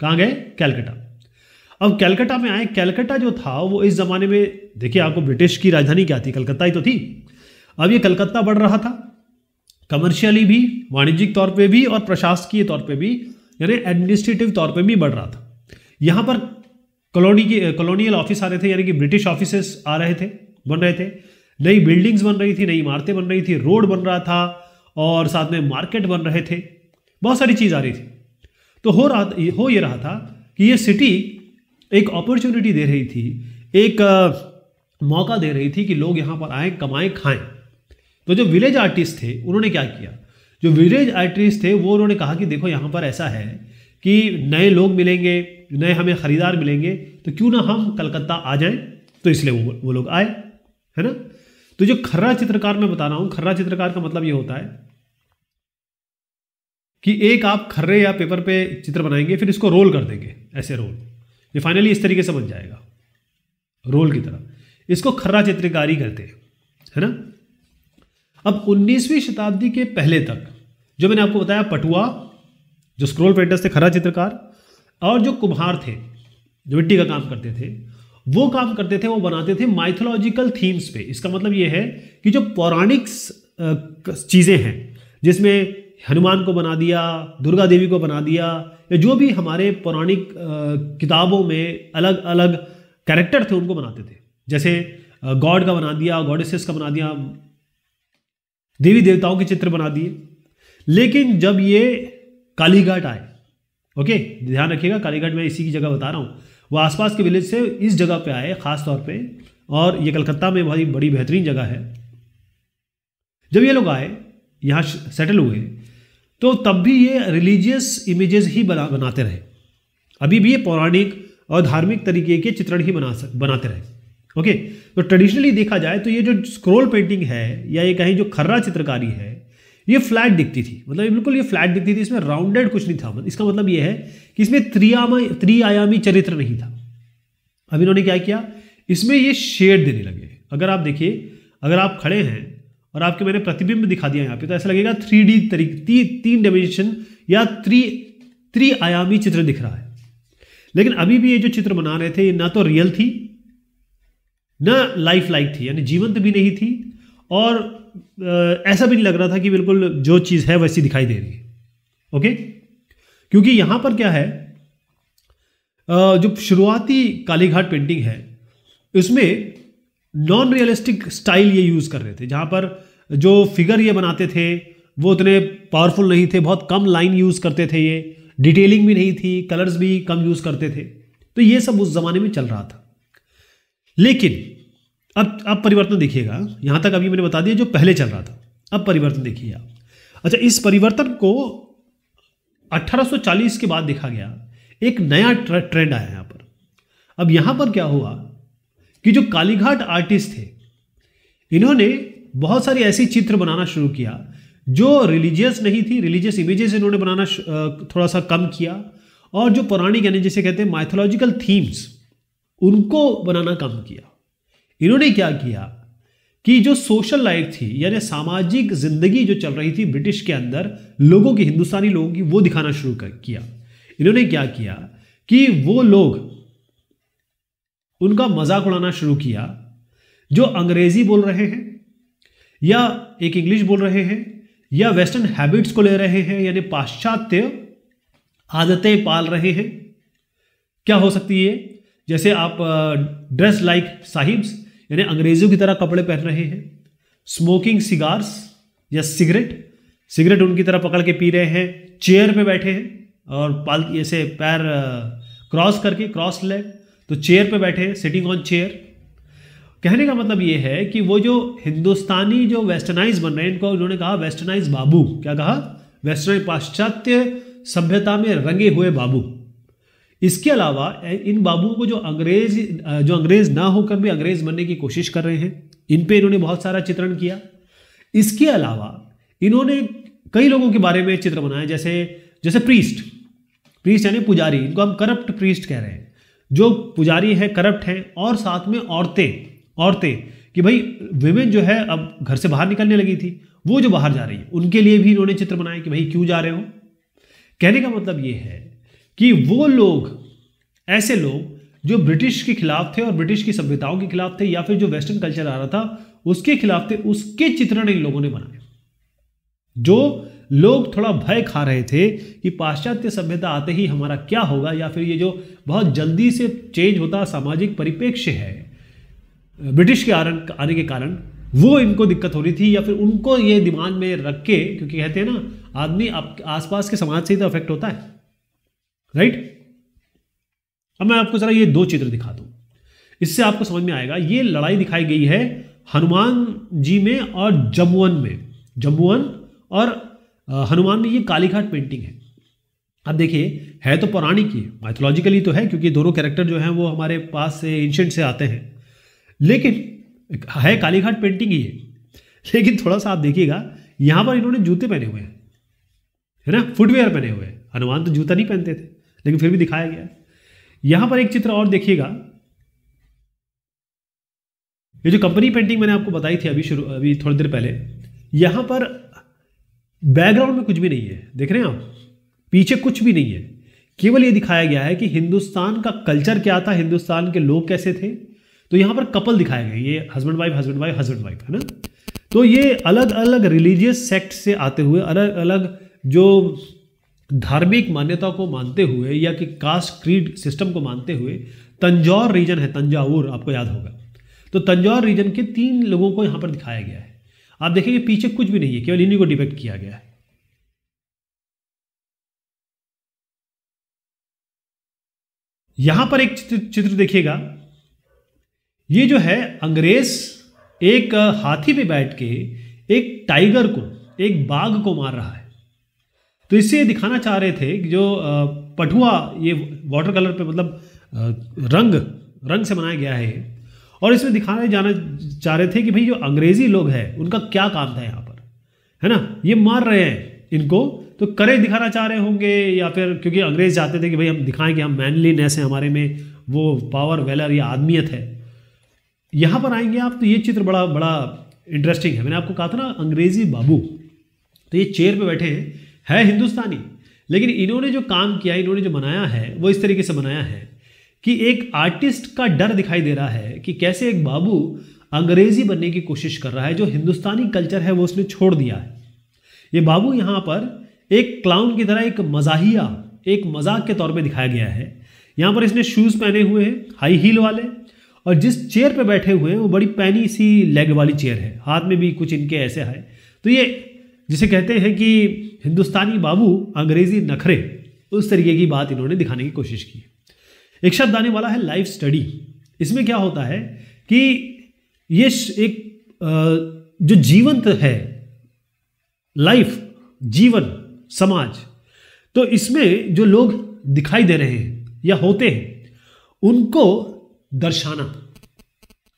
कहाँ गए कैलकटा अब कैलकटा में आए कैलकटा जो था वो इस ज़माने में देखिए आपको ब्रिटिश की राजधानी क्या थी कलकत्ता ही तो थी अब ये कलकत्ता बढ़ रहा था कमर्शियली भी वाणिज्यिक तौर पर भी और प्रशासकीय तौर पर भी यानी एडमिनिस्ट्रेटिव तौर पर भी बढ़ रहा था यहाँ पर कॉलोनी के कॉलोनियल ऑफिस आ रहे थे यानी कि ब्रिटिश ऑफिसर्स आ रहे थे बन रहे थे नई बिल्डिंग्स बन रही थी नई इमारतें बन रही थी रोड बन रहा था और साथ में मार्केट बन रहे थे बहुत सारी चीज़ आ रही थी तो हो रहा हो ये रहा था कि ये सिटी एक अपॉर्चुनिटी दे रही थी एक मौका दे रही थी कि लोग यहाँ पर आए कमाएं खाएं तो जो विलेज आर्टिस्ट थे उन्होंने क्या किया जो विलेज आर्टिस्ट थे वो उन्होंने कहा कि देखो यहाँ पर ऐसा है कि नए लोग मिलेंगे नए हमें ख़रीदार मिलेंगे तो क्यों ना हम कलकत्ता आ जाएं तो इसलिए वो, वो लोग आए है ना तो जो खर्रा चित्रकार मैं बता रहा हूं खर्रा चित्रकार का मतलब यह होता है कि एक आप खर्रे या पेपर पे चित्र बनाएंगे फिर इसको रोल कर देंगे ऐसे रोल ये फाइनली इस तरीके से बन जाएगा रोल की तरह इसको खर्रा चित्रकारी करते हैं है ना अब 19वीं शताब्दी के पहले तक जो मैंने आपको बताया पटुआ जो स्क्रोल पेंटर्स थे खरा चित्रकार और जो कुम्हार थे जो मिट्टी का काम करते थे वो काम करते थे वो बनाते थे माइथोलॉजिकल थीम्स पे इसका मतलब ये है कि जो पौराणिक चीज़ें हैं जिसमें हनुमान को बना दिया दुर्गा देवी को बना दिया या जो भी हमारे पौराणिक किताबों में अलग अलग कैरेक्टर थे उनको बनाते थे जैसे गॉड का बना दिया गॉडेसेस का बना दिया देवी देवताओं के चित्र बना दिए लेकिन जब ये कालीघाट आए ओके ध्यान रखिएगा कालीघाट मैं इसी की जगह बता रहा हूँ वो आसपास के विलेज से इस जगह पे आए ख़ास तौर पे और ये कलकत्ता में बड़ी बड़ी बेहतरीन जगह है जब ये लोग आए यहाँ सेटल हुए तो तब भी ये रिलीजियस इमेजेस ही बना बनाते रहे अभी भी ये पौराणिक और धार्मिक तरीके के चित्रण ही बना सक बनाते रहे ओके तो ट्रेडिशनली देखा जाए तो ये जो स्क्रोल पेंटिंग है या ये कहीं जो खर्रा चित्रकारी है ये फ्लैट दिखती थी मतलब बिल्कुल ये फ्लैट दिखती थी इसमें राउंडेड कुछ नहीं था मतलब इसका मतलब ये है कि इसमें त्रियामी त्रिआयामी चरित्र नहीं था अब इन्होंने क्या किया इसमें ये शेड देने लगे अगर आप देखिए अगर आप खड़े हैं और आपके मैंने प्रतिबिंब दिखा दिया यहाँ पे तो ऐसा लगेगा थ्री डी ती, तीन डायमेंशन या त्रि त्रिआयामी चित्र दिख रहा है लेकिन अभी भी ये जो चित्र बना रहे थे ये ना तो रियल थी ना लाइफ लाइक थी यानी जीवंत भी नहीं थी और ऐसा भी नहीं लग रहा था कि बिल्कुल जो चीज़ है वैसी दिखाई दे रही है ओके क्योंकि यहाँ पर क्या है जो शुरुआती कालीघाट पेंटिंग है उसमें नॉन रियलिस्टिक स्टाइल ये यूज़ कर रहे थे जहाँ पर जो फिगर ये बनाते थे वो उतने पावरफुल नहीं थे बहुत कम लाइन यूज़ करते थे ये डिटेलिंग भी नहीं थी कलर्स भी कम यूज़ करते थे तो ये सब उस ज़माने में चल रहा था लेकिन अब अब परिवर्तन देखिएगा यहाँ तक अभी मैंने बता दिया जो पहले चल रहा था अब परिवर्तन देखिए आप अच्छा इस परिवर्तन को 1840 के बाद देखा गया एक नया ट्रेंड आया यहाँ पर अब यहाँ पर क्या हुआ कि जो कालीघाट आर्टिस्ट थे इन्होंने बहुत सारी ऐसी चित्र बनाना शुरू किया जो रिलीजियस नहीं थी रिलीजियस इमेजेस इन्होंने बनाना थोड़ा सा कम किया और जो पौराणिक यानी जैसे कहते हैं माइथोलॉजिकल थीम्स उनको बनाना कम किया इन्होंने क्या किया कि जो सोशल लाइफ थी यानी सामाजिक जिंदगी जो चल रही थी ब्रिटिश के अंदर लोगों की हिंदुस्तानी लोगों की वो दिखाना शुरू कर किया इन्होंने क्या किया कि वो लोग उनका मजाक उड़ाना शुरू किया जो अंग्रेजी बोल रहे हैं या एक इंग्लिश बोल रहे हैं या वेस्टर्न हैबिट्स को ले रहे हैं यानी पाश्चात्य आदतें पाल रहे हैं क्या हो सकती है जैसे आप ड्रेस लाइक साहिब्स यानी अंग्रेज़ों की तरह कपड़े पहन रहे हैं स्मोकिंग सिगार्स या सिगरेट सिगरेट उनकी तरह पकड़ के पी रहे हैं चेयर पे बैठे हैं और पाल ऐसे पैर क्रॉस करके क्रॉस लेग तो चेयर पे बैठे हैं सिटिंग ऑन चेयर कहने का मतलब ये है कि वो जो हिंदुस्तानी जो वेस्टर्नाइज बन रहे हैं इनको उन्होंने कहा वेस्टर्नाइज बाबू क्या कहा वेस्टर्नाइज पाश्चात्य सभ्यता में रंगे हुए बाबू इसके अलावा इन बाबुओं को जो अंग्रेज जो अंग्रेज ना होकर भी अंग्रेज बनने की कोशिश कर रहे हैं इन पे इन्होंने बहुत सारा चित्रण किया इसके अलावा इन्होंने कई लोगों के बारे में चित्र बनाए जैसे जैसे प्रीस्ट प्रीस्ट यानी पुजारी इनको हम करप्ट प्रीस्ट कह रहे हैं जो पुजारी है करप्ट हैं और साथ में औरतें औरतें कि भाई विमेन जो है अब घर से बाहर निकलने लगी थी वो जो बाहर जा रही है उनके लिए भी इन्होंने चित्र बनाए कि भाई क्यों जा रहे हो कहने का मतलब ये है कि वो लोग ऐसे लोग जो ब्रिटिश के खिलाफ थे और ब्रिटिश की सभ्यताओं के खिलाफ थे या फिर जो वेस्टर्न कल्चर आ रहा था उसके खिलाफ थे उसके चित्रण इन लोगों ने बनाए जो लोग थोड़ा भय खा रहे थे कि पाश्चात्य सभ्यता आते ही हमारा क्या होगा या फिर ये जो बहुत जल्दी से चेंज होता सामाजिक परिप्रेक्ष्य है ब्रिटिश के आरण आने के कारण वो इनको दिक्कत हो रही थी या फिर उनको ये दिमाग में रख के क्योंकि कहते हैं ना आदमी आसपास के समाज से ही तो अफेक्ट होता है राइट अब मैं आपको जरा ये दो चित्र दिखा दूं इससे आपको समझ में आएगा ये लड़ाई दिखाई गई है हनुमान जी में और जमुवन में जमुवन और हनुमान में ये कालीघाट पेंटिंग है अब देखिए है तो पौराणिक ही माइथोलॉजिकली तो है क्योंकि दोनों कैरेक्टर जो हैं वो हमारे पास से एंशंट से आते हैं लेकिन है कालीघाट पेंटिंग ही है लेकिन थोड़ा सा आप देखिएगा यहां पर इन्होंने जूते पहने हुए हैं है ना फुटवेयर पहने हुए हैं हनुमान तो जूता नहीं पहनते थे लेकिन फिर भी दिखाया गया यहां पर एक चित्र और देखिएगा ये जो कंपनी पेंटिंग मैंने आपको बताई थी अभी शुरू अभी थोड़ी देर पहले यहां पर बैकग्राउंड में कुछ भी नहीं है देख रहे हैं आप पीछे कुछ भी नहीं है केवल यह दिखाया गया है कि हिंदुस्तान का कल्चर क्या था हिंदुस्तान के लोग कैसे थे तो यहां पर कपल दिखाए गए ये husband wife husband wife husband wife है ना तो ये अलग अलग रिलीजियस सेक्ट से आते हुए अलग अलग जो धार्मिक मान्यता को मानते हुए या कि कास्ट क्रीड सिस्टम को मानते हुए तंजौर रीजन है तंजावुर आपको याद होगा तो तंजौर रीजन के तीन लोगों को यहाँ पर दिखाया गया है आप देखेंगे पीछे कुछ भी नहीं है केवल इन्हीं को डिपेक्ट किया गया है यहां पर एक चित्र, चित्र देखिएगा ये जो है अंग्रेज एक हाथी पे बैठ के एक टाइगर को एक बाघ को मार रहा है तो इससे ये दिखाना चाह रहे थे कि जो पठुआ ये वाटर कलर पे मतलब रंग रंग से बनाया गया है और इसमें दिखाने जाना चाह रहे थे कि भाई जो अंग्रेज़ी लोग हैं उनका क्या काम था यहाँ पर है ना ये मार रहे हैं इनको तो करेज दिखाना चाह रहे होंगे या फिर क्योंकि अंग्रेज चाहते थे कि भाई हम दिखाएं कि हम मैनलीनेस है हमारे में वो पावर वेलर या आदमियत है यहाँ पर आएंगे आप तो ये चित्र बड़ा बड़ा इंटरेस्टिंग है मैंने आपको कहा था ना अंग्रेज़ी बाबू तो ये चेयर पे बैठे हैं है हिंदुस्तानी लेकिन इन्होंने जो काम किया इन्होंने जो बनाया है वो इस तरीके से बनाया है कि एक आर्टिस्ट का डर दिखाई दे रहा है कि कैसे एक बाबू अंग्रेजी बनने की कोशिश कर रहा है जो हिंदुस्तानी कल्चर है वो उसने छोड़ दिया है ये बाबू यहाँ पर एक क्लाउन की तरह एक मजाहिया एक मजाक के तौर पर दिखाया गया है यहाँ पर इसने शूज़ पहने हुए हैं हाई हील वाले और जिस चेयर पर बैठे हुए हैं वो बड़ी पैनी सी लेग वाली चेयर है हाथ में भी कुछ इनके ऐसे है तो ये जिसे कहते हैं कि हिंदुस्तानी बाबू अंग्रेजी नखरे उस तरीके की बात इन्होंने दिखाने की कोशिश की एक शब्द आने वाला है लाइफ स्टडी इसमें क्या होता है कि ये एक जो जीवंत है लाइफ जीवन समाज तो इसमें जो लोग दिखाई दे रहे हैं या होते हैं उनको दर्शाना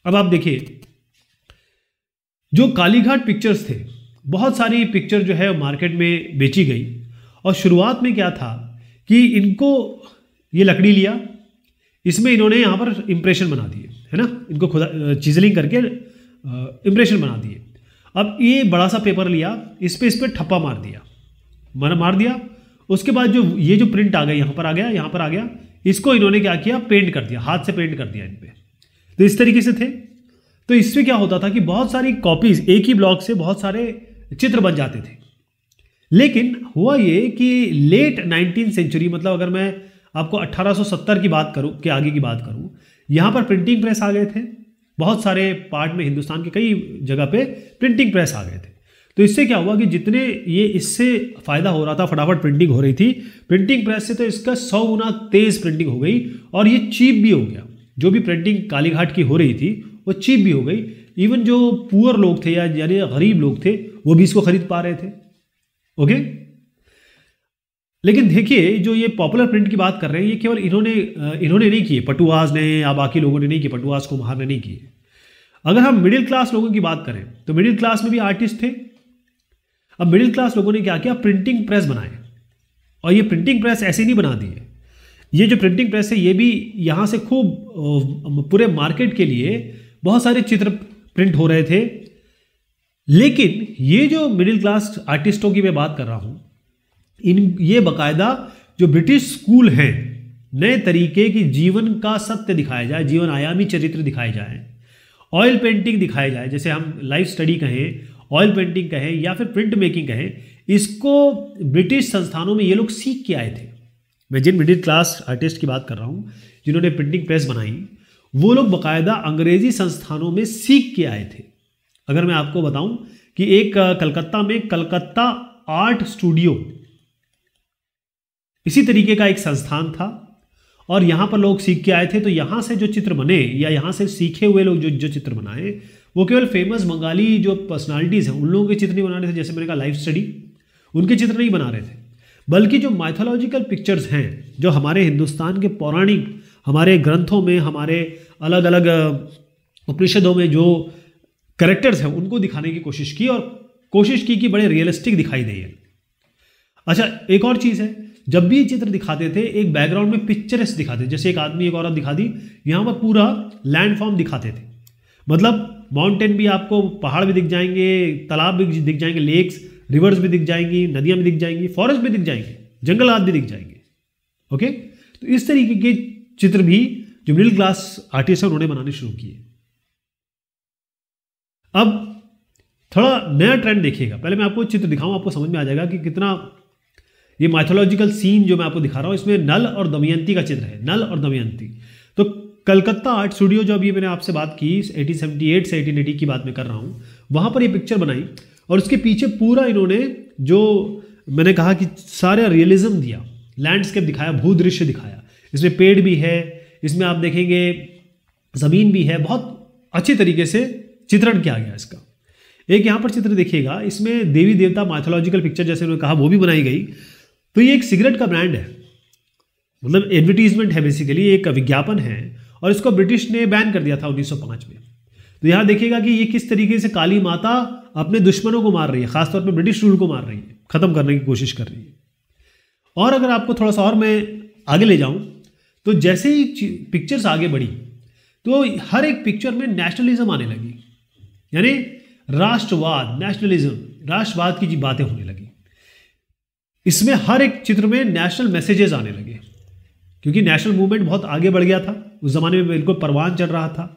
अब आप देखिए जो कालीघाट पिक्चर्स थे बहुत सारी पिक्चर जो है मार्केट में बेची गई और शुरुआत में क्या था कि इनको ये लकड़ी लिया इसमें इन्होंने यहाँ पर इम्प्रेशन बना दिए है ना इनको खुदा चीजलिंग करके इम्प्रेशन बना दिए अब ये बड़ा सा पेपर लिया इस पर इस पर ठप्पा मार दिया मन मार दिया उसके बाद जो ये जो प्रिंट आ गया यहाँ पर आ गया यहाँ पर आ गया इसको इन्होंने क्या किया पेंट कर दिया हाथ से पेंट कर दिया इन पर तो इस तरीके से थे तो इससे क्या होता था कि बहुत सारी कॉपीज़ एक ही ब्लॉग से बहुत सारे चित्र बन जाते थे लेकिन हुआ ये कि लेट नाइनटीन सेंचुरी मतलब अगर मैं आपको 1870 की बात करूं के आगे की बात करूं यहां पर प्रिंटिंग प्रेस आ गए थे बहुत सारे पार्ट में हिंदुस्तान के कई जगह पे प्रिंटिंग प्रेस आ गए थे तो इससे क्या हुआ कि जितने ये इससे फ़ायदा हो रहा था फटाफट प्रिंटिंग हो रही थी प्रिंटिंग प्रेस से तो इसका सौ गुना तेज़ प्रिंटिंग हो गई और ये चीप भी हो गया जो भी प्रिंटिंग कालीघाट की हो रही थी वो चीप भी हो गई इवन जो पुअर लोग थे या यानी गरीब लोग थे वो भी इसको खरीद पा रहे थे ओके लेकिन देखिए जो ये पॉपुलर प्रिंट की बात कर रहे हैं ये केवल इन्होंने इन्होंने नहीं किए पटुआज ने या बाकी लोगों ने नहीं किए पटुआज को महारने नहीं किए अगर हम मिडिल क्लास लोगों की बात करें तो मिडिल क्लास में भी आर्टिस्ट थे अब मिडिल क्लास लोगों ने क्या किया प्रिंटिंग प्रेस बनाए और ये प्रिंटिंग प्रेस ऐसे नहीं बना दी है ये जो प्रिंटिंग प्रेस है ये भी यहाँ से खूब पूरे मार्केट के लिए बहुत सारे चित्र प्रिंट हो रहे थे लेकिन ये जो मिडिल क्लास आर्टिस्टों की मैं बात कर रहा हूँ इन ये बकायदा जो ब्रिटिश स्कूल हैं नए तरीके की जीवन का सत्य दिखाया जाए जीवन आयामी चरित्र दिखाए जाए ऑयल पेंटिंग दिखाए जाए जैसे हम लाइफ स्टडी कहें ऑयल पेंटिंग कहें या फिर प्रिंट मेकिंग कहें इसको ब्रिटिश संस्थानों में ये लोग सीख के आए थे मैं जिन मिडिल क्लास आर्टिस्ट की बात कर रहा हूँ जिन्होंने प्रिंटिंग प्रेस बनाई वो लोग बाकायदा अंग्रेजी संस्थानों में सीख के आए थे अगर मैं आपको बताऊं कि एक कलकत्ता में कलकत्ता आर्ट स्टूडियो इसी तरीके का एक संस्थान था और यहाँ पर लोग सीख के आए थे तो यहाँ से जो चित्र बने या यहाँ से सीखे हुए लोग जो जो चित्र बनाए वो केवल फेमस बंगाली जो पर्सनालिटीज़ हैं उन लोगों के चित्र नहीं बना रहे थे जैसे मैंने कहा लाइफ स्टडी उनके चित्र नहीं बना रहे थे बल्कि जो माइथोलॉजिकल पिक्चर्स हैं जो हमारे हिंदुस्तान के पौराणिक हमारे ग्रंथों में हमारे अलग अलग उपनिषदों में जो करेक्टर्स हैं उनको दिखाने की कोशिश की और कोशिश की कि बड़े रियलिस्टिक दिखाई दें अच्छा एक और चीज़ है जब भी चित्र दिखाते थे एक बैकग्राउंड में पिक्चर्स दिखाते जैसे एक आदमी एक औरत दिखा दी यहाँ पर पूरा लैंडफॉर्म दिखाते थे मतलब माउंटेन भी आपको पहाड़ भी दिख जाएंगे तालाब भी दिख जाएंगे लेक्स रिवर्स भी दिख जाएंगी नदियाँ भी दिख जाएंगी फॉरेस्ट भी दिख जाएंगे जंगल आदि भी दिख जाएंगे ओके तो इस तरीके के चित्र भी जो मिडिल क्लास आर्टिस्ट है उन्होंने बनाने शुरू किए अब थोड़ा नया ट्रेंड देखिएगा पहले मैं आपको चित्र दिखाऊं आपको समझ में आ जाएगा कि कितना ये माइथोलॉजिकल सीन जो मैं आपको दिखा रहा हूं इसमें नल और दमयंती का चित्र है नल और दमयंती तो कलकत्ता आर्ट स्टूडियो जो अभी मैंने आपसे बात की 1878 से 1880 की बात में कर रहा हूं वहां पर ये पिक्चर बनाई और उसके पीछे पूरा इन्होंने जो मैंने कहा कि सारा रियलिज्म दिया लैंडस्केप दिखाया भूदृश्य दिखाया इसमें पेड़ भी है इसमें आप देखेंगे ज़मीन भी है बहुत अच्छे तरीके से चित्रण किया गया इसका एक यहाँ पर चित्र देखिएगा इसमें देवी देवता माथोलॉजिकल पिक्चर जैसे उन्होंने कहा वो भी बनाई गई तो ये एक सिगरेट का ब्रांड है मतलब एडवर्टीजमेंट है बेसिकली एक विज्ञापन है और इसको ब्रिटिश ने बैन कर दिया था 1905 में तो यहाँ देखिएगा कि ये किस तरीके से काली माता अपने दुश्मनों को मार रही है खासतौर पर ब्रिटिश रूल को मार रही है ख़त्म करने की कोशिश कर रही है और अगर आपको थोड़ा सा और मैं आगे ले जाऊँ तो जैसे ही पिक्चर्स आगे बढ़ी तो हर एक पिक्चर में नेशनलिज्म आने लगी यानी राष्ट्रवाद नेशनलिज्म राष्ट्रवाद की जी बातें होने लगी इसमें हर एक चित्र में नेशनल मैसेजेस आने लगे क्योंकि नेशनल मूवमेंट बहुत आगे बढ़ गया था उस ज़माने में बिल्कुल परवान चल रहा था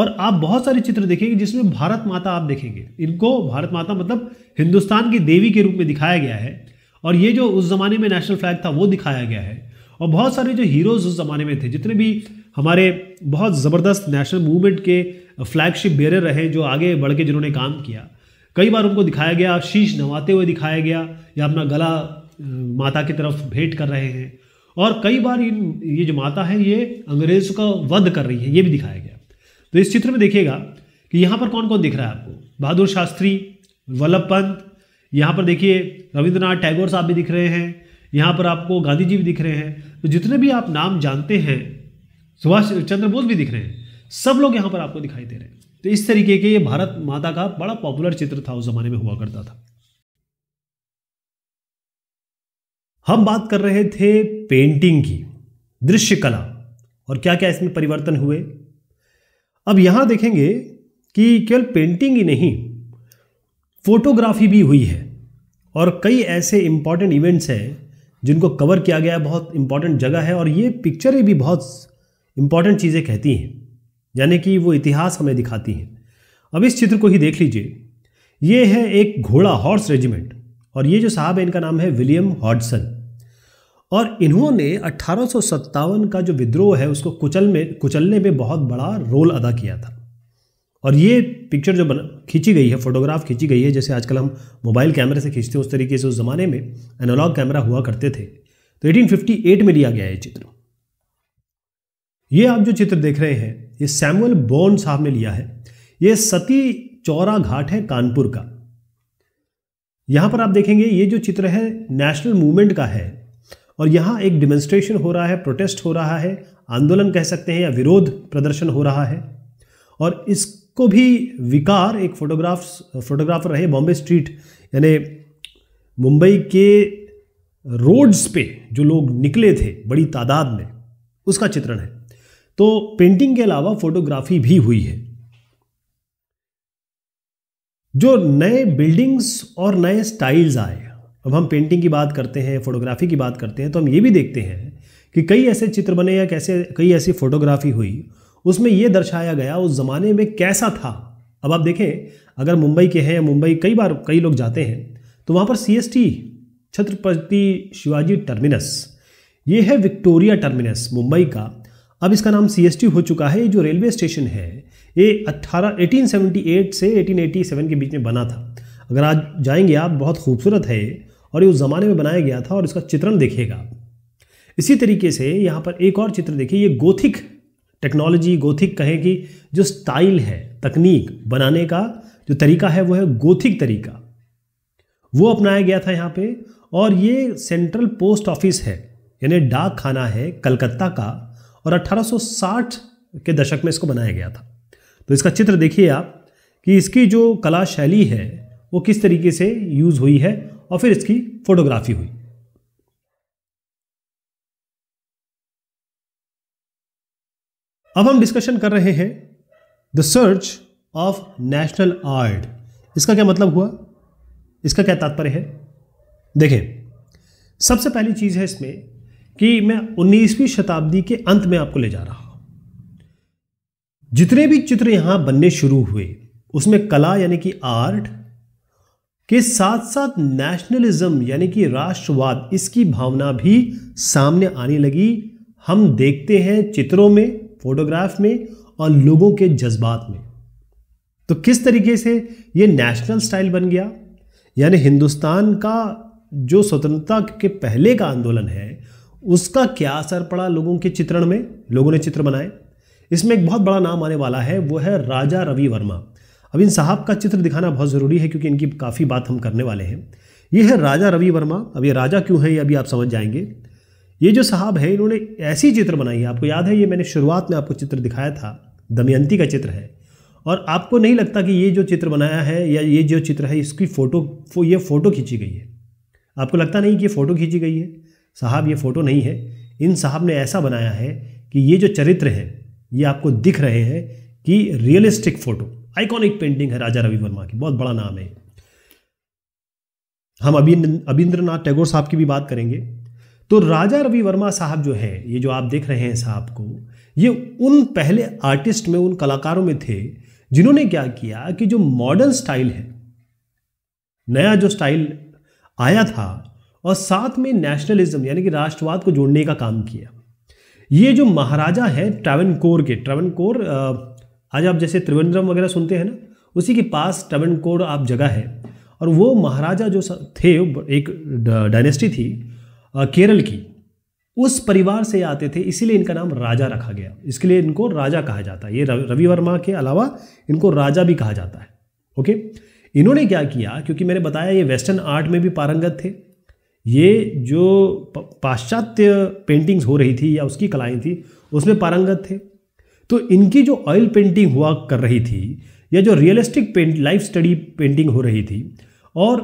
और आप बहुत सारे चित्र देखेंगे जिसमें भारत माता आप देखेंगे इनको भारत माता मतलब हिंदुस्तान की देवी के रूप में दिखाया गया है और ये जो उस ज़माने में नेशनल फ्लैग था वो दिखाया गया है और बहुत सारे जो हीरोज़ उस ज़माने में थे जितने भी हमारे बहुत ज़बरदस्त नेशनल मूवमेंट के फ्लैगशिप बेरर रहे जो आगे बढ़ के जिन्होंने काम किया कई बार उनको दिखाया गया शीश नवाते हुए दिखाया गया या अपना गला माता की तरफ भेंट कर रहे हैं और कई बार इन ये जो माता है ये अंग्रेज़ों का वध कर रही है ये भी दिखाया गया तो इस चित्र में देखिएगा कि यहाँ पर कौन कौन दिख रहा है आपको बहादुर शास्त्री वल्लभ पंत यहाँ पर देखिए रविंद्रनाथ टैगोर साहब भी दिख रहे हैं यहाँ पर आपको गांधी जी भी दिख रहे हैं तो जितने भी आप नाम जानते हैं सुभाष चंद्र बोस भी दिख रहे हैं सब लोग यहाँ पर आपको दिखाई दे रहे हैं तो इस तरीके के ये भारत माता का बड़ा पॉपुलर चित्र था उस जमाने में हुआ करता था हम बात कर रहे थे पेंटिंग की दृश्य कला और क्या क्या इसमें परिवर्तन हुए अब यहां देखेंगे कि केवल पेंटिंग ही नहीं फोटोग्राफी भी हुई है और कई ऐसे इंपॉर्टेंट इवेंट्स हैं जिनको कवर किया गया बहुत इंपॉर्टेंट जगह है और ये पिक्चरें भी बहुत इंपॉर्टेंट चीज़ें कहती हैं यानी कि वो इतिहास हमें दिखाती हैं अब इस चित्र को ही देख लीजिए ये है एक घोड़ा हॉर्स रेजिमेंट और ये जो साहब है इनका नाम है विलियम हॉडसन और इन्होंने अट्ठारह का जो विद्रोह है उसको कुचल में कुचलने में बहुत बड़ा रोल अदा किया था और ये पिक्चर जो बना खींची गई है फोटोग्राफ खींची गई है जैसे आजकल हम मोबाइल कैमरे से खींचते हैं उस तरीके से उस ज़माने में एनालॉग कैमरा हुआ करते थे तो 1858 में लिया गया है चित्र ये आप जो चित्र देख रहे हैं ये सैमुअल बोन साहब ने लिया है ये सती चौरा घाट है कानपुर का यहां पर आप देखेंगे ये जो चित्र है नेशनल मूवमेंट का है और यहाँ एक डिमोन्स्ट्रेशन हो रहा है प्रोटेस्ट हो रहा है आंदोलन कह सकते हैं या विरोध प्रदर्शन हो रहा है और इस को भी विकार एक फोटोग्राफ फोटोग्राफर रहे बॉम्बे स्ट्रीट यानी मुंबई के रोड्स पे जो लोग निकले थे बड़ी तादाद में उसका चित्रण है तो पेंटिंग के अलावा फोटोग्राफी भी हुई है जो नए बिल्डिंग्स और नए स्टाइल्स आए अब हम पेंटिंग की बात करते हैं फोटोग्राफी की बात करते हैं तो हम ये भी देखते हैं कि कई ऐसे चित्र बने या कैसे कई ऐसी फोटोग्राफी हुई उसमें यह दर्शाया गया उस ज़माने में कैसा था अब आप देखें अगर मुंबई के हैं मुंबई कई बार कई लोग जाते हैं तो वहाँ पर C S T Chhatrapati Shivaji Terminus ये है विक्टोरिया टर्मिनस मुंबई का अब इसका नाम सी एस टी हो चुका है ये जो रेलवे स्टेशन है ये 18 1878 से 1887 के बीच में बना था अगर आज जाएंगे आप बहुत खूबसूरत है और ये उस ज़माने में बनाया गया था और इसका चित्रण देखिएगा इसी तरीके से यहाँ पर एक और चित्र देखिए ये गोथिक टेक्नोलॉजी गोथिक कहें कि जो स्टाइल है तकनीक बनाने का जो तरीका है वो है गोथिक तरीका वो अपनाया गया था यहाँ पे और ये सेंट्रल पोस्ट ऑफिस है यानी डाक खाना है कलकत्ता का और 1860 के दशक में इसको बनाया गया था तो इसका चित्र देखिए आप कि इसकी जो कला शैली है वो किस तरीके से यूज़ हुई है और फिर इसकी फोटोग्राफी हुई अब हम डिस्कशन कर रहे हैं the search of national art इसका क्या मतलब हुआ इसका क्या तात्पर्य है देखें सबसे पहली चीज़ है इसमें कि मैं 19वीं शताब्दी के अंत में आपको ले जा रहा हूं जितने भी चित्र यहां बनने शुरू हुए उसमें कला यानी कि आर्ट के साथ साथ नेशनलिज्म यानी कि राष्ट्रवाद इसकी भावना भी सामने आने लगी हम देखते हैं चित्रों में फोटोग्राफ में और लोगों के जज्बात में तो किस तरीके से ये नेशनल स्टाइल बन गया यानी हिंदुस्तान का जो स्वतंत्रता के पहले का आंदोलन है उसका क्या असर पड़ा लोगों के चित्रण में लोगों ने चित्र बनाए इसमें एक बहुत बड़ा नाम आने वाला है वो है राजा रवि वर्मा अब इन साहब का चित्र दिखाना बहुत ज़रूरी है क्योंकि इनकी काफ़ी बात हम करने वाले हैं ये है राजा रवि वर्मा अब ये राजा क्यों है ये अभी आप समझ जाएंगे ये जो साहब है इन्होंने ऐसी चित्र बनाई है आपको याद है ये मैंने शुरुआत में आपको चित्र दिखाया था दमयंती का चित्र है और आपको नहीं लगता कि ये जो चित्र बनाया है या ये जो चित्र है इसकी फ़ोटो फो, ये फ़ोटो खींची गई है आपको लगता नहीं कि ये फ़ोटो खींची गई है साहब ये फ़ोटो नहीं है इन साहब ने ऐसा बनाया है कि ये जो चरित्र हैं ये आपको दिख रहे हैं कि रियलिस्टिक फ़ोटो आइकॉनिक पेंटिंग है राजा रवि वर्मा की बहुत बड़ा नाम है हम अभी अभिंद्रनाथ टैगोर साहब की भी बात करेंगे तो राजा रवि वर्मा साहब जो हैं ये जो आप देख रहे हैं साहब को ये उन पहले आर्टिस्ट में उन कलाकारों में थे जिन्होंने क्या किया कि जो मॉडर्न स्टाइल है नया जो स्टाइल आया था और साथ में नेशनलिज्म यानी कि राष्ट्रवाद को जोड़ने का काम किया ये जो महाराजा हैं कोर के कोर आज आप जैसे त्रिवेंद्रम वगैरह सुनते हैं ना उसी के पास कोर आप जगह है और वो महाराजा जो थे एक डायनेस्टी थी केरल की उस परिवार से आते थे इसीलिए इनका नाम राजा रखा गया इसके लिए इनको राजा कहा जाता है ये रवि वर्मा के अलावा इनको राजा भी कहा जाता है ओके इन्होंने क्या किया क्योंकि मैंने बताया ये वेस्टर्न आर्ट में भी पारंगत थे ये जो पाश्चात्य पेंटिंग्स हो रही थी या उसकी कलाएं थी उसमें पारंगत थे तो इनकी जो ऑयल पेंटिंग हुआ कर रही थी या जो realistic paint life study painting हो रही थी और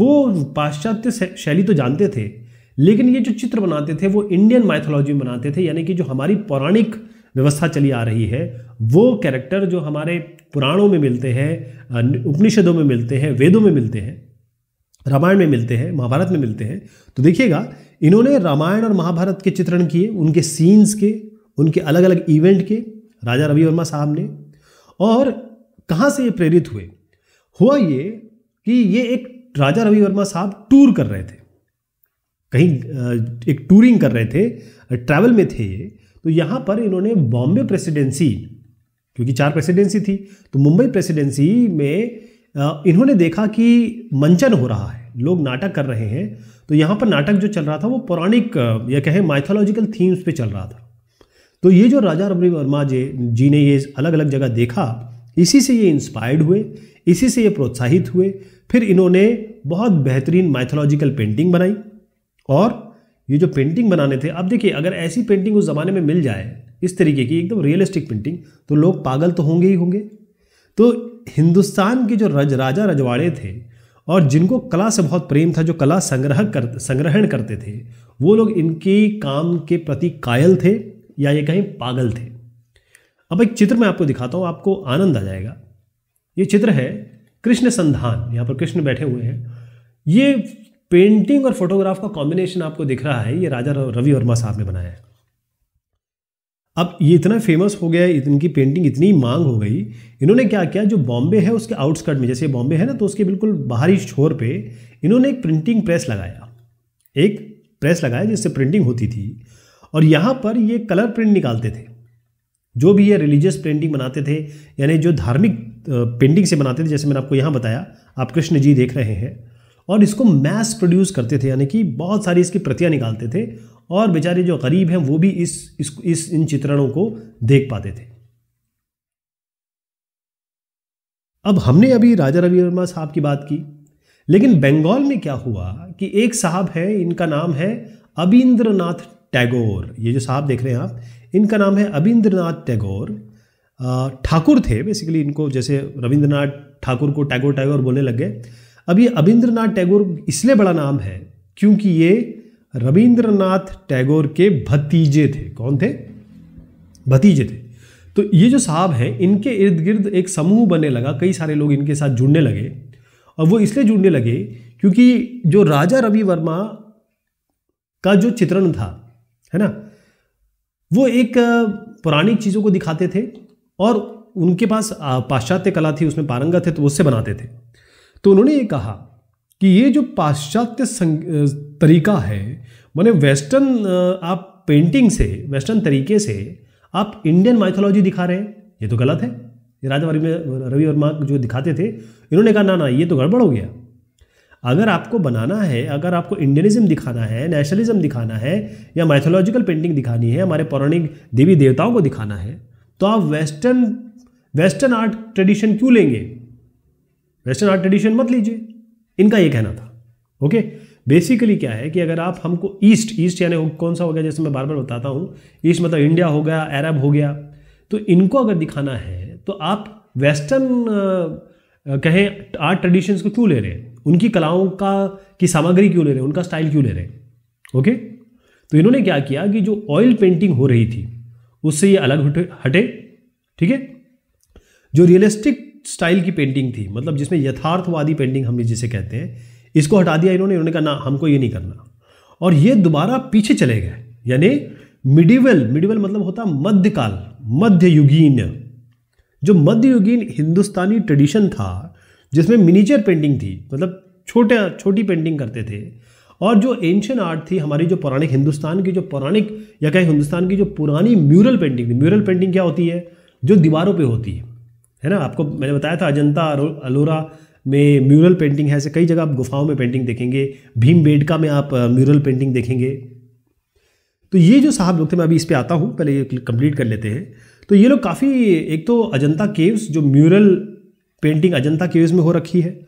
वो पाश्चात्य शैली तो जानते थे लेकिन ये जो चित्र बनाते थे वो इंडियन माइथोलॉजी में बनाते थे यानी कि जो हमारी पौराणिक व्यवस्था चली आ रही है वो कैरेक्टर जो हमारे पुराणों में मिलते हैं उपनिषदों में मिलते हैं वेदों में मिलते हैं रामायण में मिलते हैं महाभारत में मिलते हैं तो देखिएगा इन्होंने रामायण और महाभारत के चित्रण किए उनके सीन्स के उनके अलग अलग इवेंट के राजा रवि वर्मा साहब ने और कहाँ से ये प्रेरित हुए हुआ ये कि ये एक राजा रवि वर्मा साहब टूर कर रहे थे कहीं एक टूरिंग कर रहे थे ट्रैवल में थे ये तो यहाँ पर इन्होंने बॉम्बे प्रेसिडेंसी क्योंकि चार प्रेसिडेंसी थी तो मुंबई प्रेसिडेंसी में इन्होंने देखा कि मंचन हो रहा है लोग नाटक कर रहे हैं तो यहाँ पर नाटक जो चल रहा था वो पौराणिक या कहें माइथोलॉजिकल थीम्स पे चल रहा था तो ये जो राजा रवि वर्मा जी जी ने ये अलग अलग जगह देखा इसी से ये इंस्पायर्ड हुए इसी से ये प्रोत्साहित हुए फिर इन्होंने बहुत बेहतरीन माइथोलॉजिकल पेंटिंग बनाई और ये जो पेंटिंग बनाने थे अब देखिए अगर ऐसी पेंटिंग उस ज़माने में मिल जाए इस तरीके की एकदम रियलिस्टिक पेंटिंग तो लोग पागल तो होंगे ही होंगे तो हिंदुस्तान के जो रज राजा रजवाड़े थे और जिनको कला से बहुत प्रेम था जो कला संग्रह कर संग्रहण करते थे वो लोग इनके काम के प्रति कायल थे या ये कहीं पागल थे अब एक चित्र मैं आपको दिखाता हूँ आपको आनंद आ जाएगा ये चित्र है कृष्ण संधान यहाँ पर कृष्ण बैठे हुए हैं ये पेंटिंग और फोटोग्राफ का कॉम्बिनेशन आपको दिख रहा है ये राजा रवि वर्मा साहब ने बनाया है अब ये इतना फेमस हो गया इनकी पेंटिंग इतनी मांग हो गई इन्होंने क्या किया जो बॉम्बे है उसके आउटस्कर्ट में जैसे बॉम्बे है ना तो उसके बिल्कुल बाहरी छोर पे इन्होंने एक प्रिंटिंग प्रेस लगाया एक प्रेस लगाया जिससे प्रिंटिंग होती थी और यहाँ पर ये कलर प्रिंट निकालते थे जो भी ये रिलीजियस पेंटिंग बनाते थे यानी जो धार्मिक पेंटिंग से बनाते थे जैसे मैंने आपको यहाँ बताया आप कृष्ण जी देख रहे हैं और इसको मैस प्रोड्यूस करते थे यानी कि बहुत सारी इसकी प्रतियाँ निकालते थे और बेचारे जो गरीब हैं वो भी इस इस, इस इन चित्रणों को देख पाते थे अब हमने अभी राजा रवि वर्मा साहब की बात की लेकिन बंगाल में क्या हुआ कि एक साहब है इनका नाम है अबीन्द्रनाथ टैगोर ये जो साहब देख रहे हैं आप इनका नाम है अबीन्द्रनाथ टैगोर ठाकुर थे बेसिकली इनको जैसे रविंद्रनाथ ठाकुर को टैगोर टैगोर बोलने लग गए अब ये अबिंद्रनाथ टैगोर इसलिए बड़ा नाम है क्योंकि ये रविंद्रनाथ टैगोर के भतीजे थे कौन थे भतीजे थे तो ये जो साहब हैं इनके इर्द गिर्द एक समूह बनने लगा कई सारे लोग इनके साथ जुड़ने लगे और वो इसलिए जुड़ने लगे क्योंकि जो राजा रवि वर्मा का जो चित्रण था है ना वो एक पौराणिक चीज़ों को दिखाते थे और उनके पास पाश्चात्य कला थी उसमें पारंगत थे तो उससे बनाते थे तो उन्होंने ये कहा कि ये जो पाश्चात्य तरीका है मैंने वेस्टर्न आप पेंटिंग से वेस्टर्न तरीके से आप इंडियन माइथोलॉजी दिखा रहे हैं ये तो गलत है ये राजा रवि वर्मा जो दिखाते थे इन्होंने कहा ना ना ये तो गड़बड़ हो गया अगर आपको बनाना है अगर आपको इंडियनिज्म दिखाना है नेशनलिज्म दिखाना है या माइथोलॉजिकल पेंटिंग दिखानी है हमारे पौराणिक देवी देवताओं को दिखाना है तो आप वेस्टर्न वेस्टर्न आर्ट ट्रेडिशन क्यों लेंगे वेस्टर्न आर्ट ट्रेडिशन मत लीजिए इनका ये कहना था ओके बेसिकली क्या है कि अगर आप हमको ईस्ट ईस्ट यानी कौन सा हो गया जैसे मैं बार बार बताता हूँ ईस्ट मतलब इंडिया हो गया अरब हो गया तो इनको अगर दिखाना है तो आप वेस्टर्न कहें आर्ट ट्रेडिशंस को क्यों ले रहे हैं उनकी कलाओं का की सामग्री क्यों ले रहे हैं उनका स्टाइल क्यों ले रहे हैं ओके तो इन्होंने क्या किया कि जो ऑयल पेंटिंग हो रही थी उससे ये अलग हटे ठीक है जो रियलिस्टिक स्टाइल की पेंटिंग थी मतलब जिसमें यथार्थवादी पेंटिंग हम जिसे कहते हैं इसको हटा दिया इन्होंने इन्होंने कहा ना हमको ये नहीं करना और ये दोबारा पीछे चले गए यानी मिडिवल मिडिवल मतलब होता मध्यकाल मध्ययुगीन जो मध्ययुगीन हिंदुस्तानी ट्रेडिशन था जिसमें मिनीचर पेंटिंग थी मतलब छोटे छोटी पेंटिंग करते थे और जो एंशियन आर्ट थी हमारी जो पौराणिक हिंदुस्तान की जो पौराणिक या कहें हिंदुस्तान की जो पुरानी म्यूरल पेंटिंग थी म्यूरल पेंटिंग क्या होती है जो दीवारों पे होती है है ना आपको मैंने बताया था अजंता अलोरा में म्यूरल पेंटिंग है ऐसे कई जगह आप गुफाओं में पेंटिंग देखेंगे भीम बेडका में आप म्यूरल पेंटिंग देखेंगे तो ये जो साहब लोग थे मैं अभी इस पर आता हूँ पहले ये कंप्लीट कर लेते हैं तो ये लोग काफ़ी एक तो अजंता केव्स जो म्यूरल पेंटिंग अजंता केव्स में हो रखी है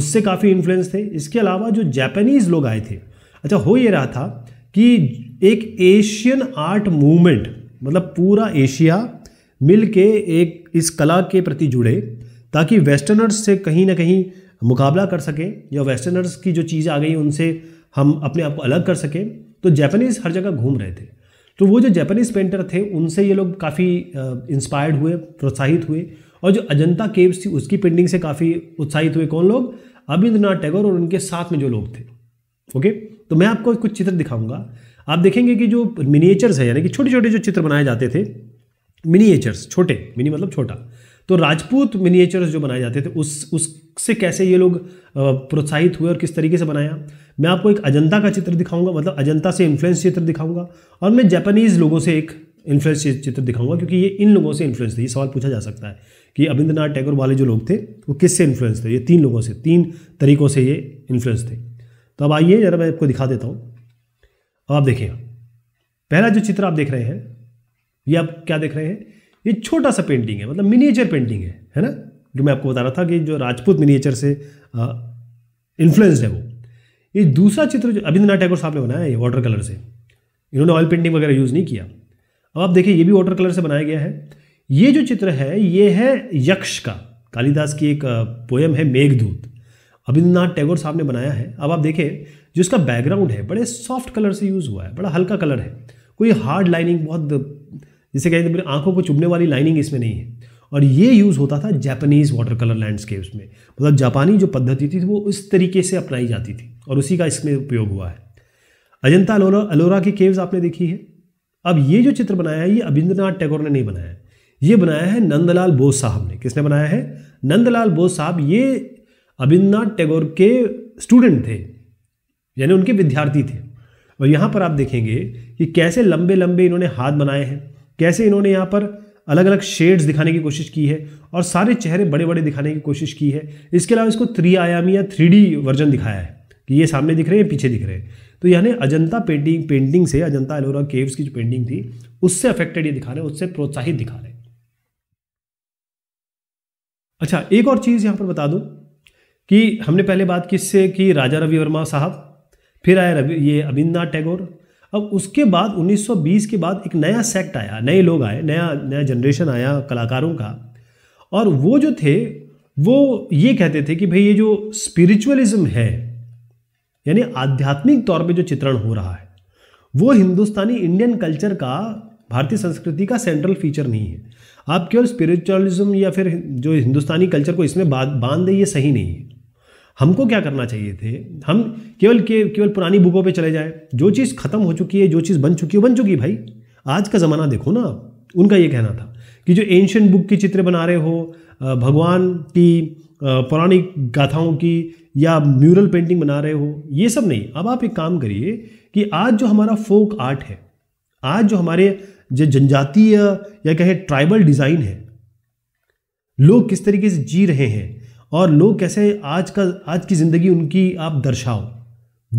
उससे काफ़ी इन्फ्लुएंस थे इसके अलावा जो जापानीज़ लोग आए थे अच्छा हो ये रहा था कि एक एशियन आर्ट मूवमेंट मतलब पूरा एशिया मिल के एक इस कला के प्रति जुड़े ताकि वेस्टर्नर्स से कहीं ना कहीं मुकाबला कर सकें या वेस्टर्नर्स की जो चीज़ें आ गई उनसे हम अपने आप को अलग कर सकें तो जैपनीज हर जगह घूम रहे थे तो वो जो जापानीज़ पेंटर थे उनसे ये लोग काफ़ी इंस्पायर्ड हुए प्रोत्साहित हुए और जो अजंता केव्स थी उसकी पेंटिंग से काफ़ी उत्साहित हुए कौन लोग नाथ टैगोर और उनके साथ में जो लोग थे ओके तो मैं आपको कुछ चित्र दिखाऊंगा आप देखेंगे कि जो मिनिएचर्स है यानी कि छोटे छोटे जो चित्र बनाए जाते थे मिनिएचर्स छोटे मिनी मतलब छोटा तो राजपूत मिनिएचर्स जो बनाए जाते थे उस उससे कैसे ये लोग प्रोत्साहित हुए और किस तरीके से बनाया मैं आपको एक अजंता का चित्र दिखाऊंगा मतलब अजंता से इन्फ्लुएंस चित्र दिखाऊंगा और मैं जापानीज़ लोगों से एक इन्फ्लुएंस चित्र दिखाऊंगा क्योंकि ये इन लोगों से इन्फ्लुएंस थे ये सवाल पूछा जा सकता है कि अविंद्रनाथ टैगोर वाले जो लोग थे वो किससे इन्फ्लुएंस थे ये तीन लोगों से तीन तरीकों से ये इन्फ्लुएंस थे तो अब आइए ज़रा मैं आपको दिखा देता हूँ अब आप देखिएगा पहला जो चित्र आप देख रहे हैं ये आप क्या देख रहे हैं ये छोटा सा पेंटिंग है मतलब मिनिएचर पेंटिंग है है ना जो मैं आपको बता रहा था कि जो राजपूत मिनिएचर से इन्फ्लुएंस्ड है वो ये दूसरा चित्र जो रविंद्रनाथ टैगोर साहब ने बनाया है वाटर कलर से इन्होंने ऑयल पेंटिंग वगैरह यूज़ नहीं किया अब आप देखिए ये भी वाटर कलर से बनाया गया है ये जो चित्र है ये है यक्ष का कालिदास की एक पोएम है मेघदूत रविंद्रनाथ टैगोर साहब ने बनाया है अब आप देखें जो इसका बैकग्राउंड है बड़े सॉफ्ट कलर से यूज़ हुआ है बड़ा हल्का कलर है कोई हार्ड लाइनिंग बहुत जिसे कहते हैं आंखों को चुभने वाली लाइनिंग इसमें नहीं है और ये यूज़ होता था जापानीज़ वाटर कलर लैंडस्केप्स में मतलब जापानी जो पद्धति थी वो इस तरीके से अपनाई जाती थी और उसी का इसमें उपयोग हुआ है अजंता अलोरा अलोरा की केव्स आपने देखी है अब ये जो चित्र बनाया है ये अभिंद्रनाथ टैगोर ने नहीं बनाया है ये बनाया है नंदलाल बोस साहब ने किसने बनाया है नंदलाल बोस साहब ये अभिंद्रनाथ टैगोर के स्टूडेंट थे यानी उनके विद्यार्थी थे और यहाँ पर आप देखेंगे कि कैसे लंबे लंबे इन्होंने हाथ बनाए हैं कैसे इन्होंने यहाँ पर अलग अलग शेड्स दिखाने की कोशिश की है और सारे चेहरे बड़े बड़े दिखाने की कोशिश की है इसके अलावा इसको थ्री आयामी या थ्री वर्जन दिखाया है कि ये सामने दिख रहे हैं पीछे दिख रहे हैं तो यानी अजंता पेंटिंग पेंटिंग से अजंता एलोरा केव्स की जो पेंटिंग थी उससे अफेक्टेड ये दिखा रहे हैं उससे प्रोत्साहित दिखा रहे हैं अच्छा एक और चीज़ यहाँ पर बता दूँ कि हमने पहले बात किससे कि राजा रवि वर्मा साहब फिर आए रवि ये अविंद्रनाथ टैगोर अब उसके बाद 1920 के बाद एक नया सेक्ट आया नए लोग आए नया नया जनरेशन आया कलाकारों का और वो जो थे वो ये कहते थे कि भाई ये जो स्पिरिचुअलिज्म है यानी आध्यात्मिक तौर पे जो चित्रण हो रहा है वो हिंदुस्तानी इंडियन कल्चर का भारतीय संस्कृति का सेंट्रल फीचर नहीं है आप केवल स्पिरिचुअलिज्म या फिर जो हिंदुस्तानी कल्चर को इसमें बांध दें ये सही नहीं है हमको क्या करना चाहिए थे हम केवल के, केवल पुरानी बुकों पे चले जाए जो चीज़ ख़त्म हो चुकी है जो चीज़ बन चुकी है बन चुकी है भाई आज का ज़माना देखो ना उनका ये कहना था कि जो एंशंट बुक के चित्र बना रहे हो भगवान की पुरानी गाथाओं की या म्यूरल पेंटिंग बना रहे हो ये सब नहीं अब आप एक काम करिए कि आज जो हमारा फोक आर्ट है आज जो हमारे जो जनजातीय या कहें ट्राइबल डिज़ाइन है लोग किस तरीके से जी रहे हैं और लोग कैसे आज का आज की ज़िंदगी उनकी आप दर्शाओ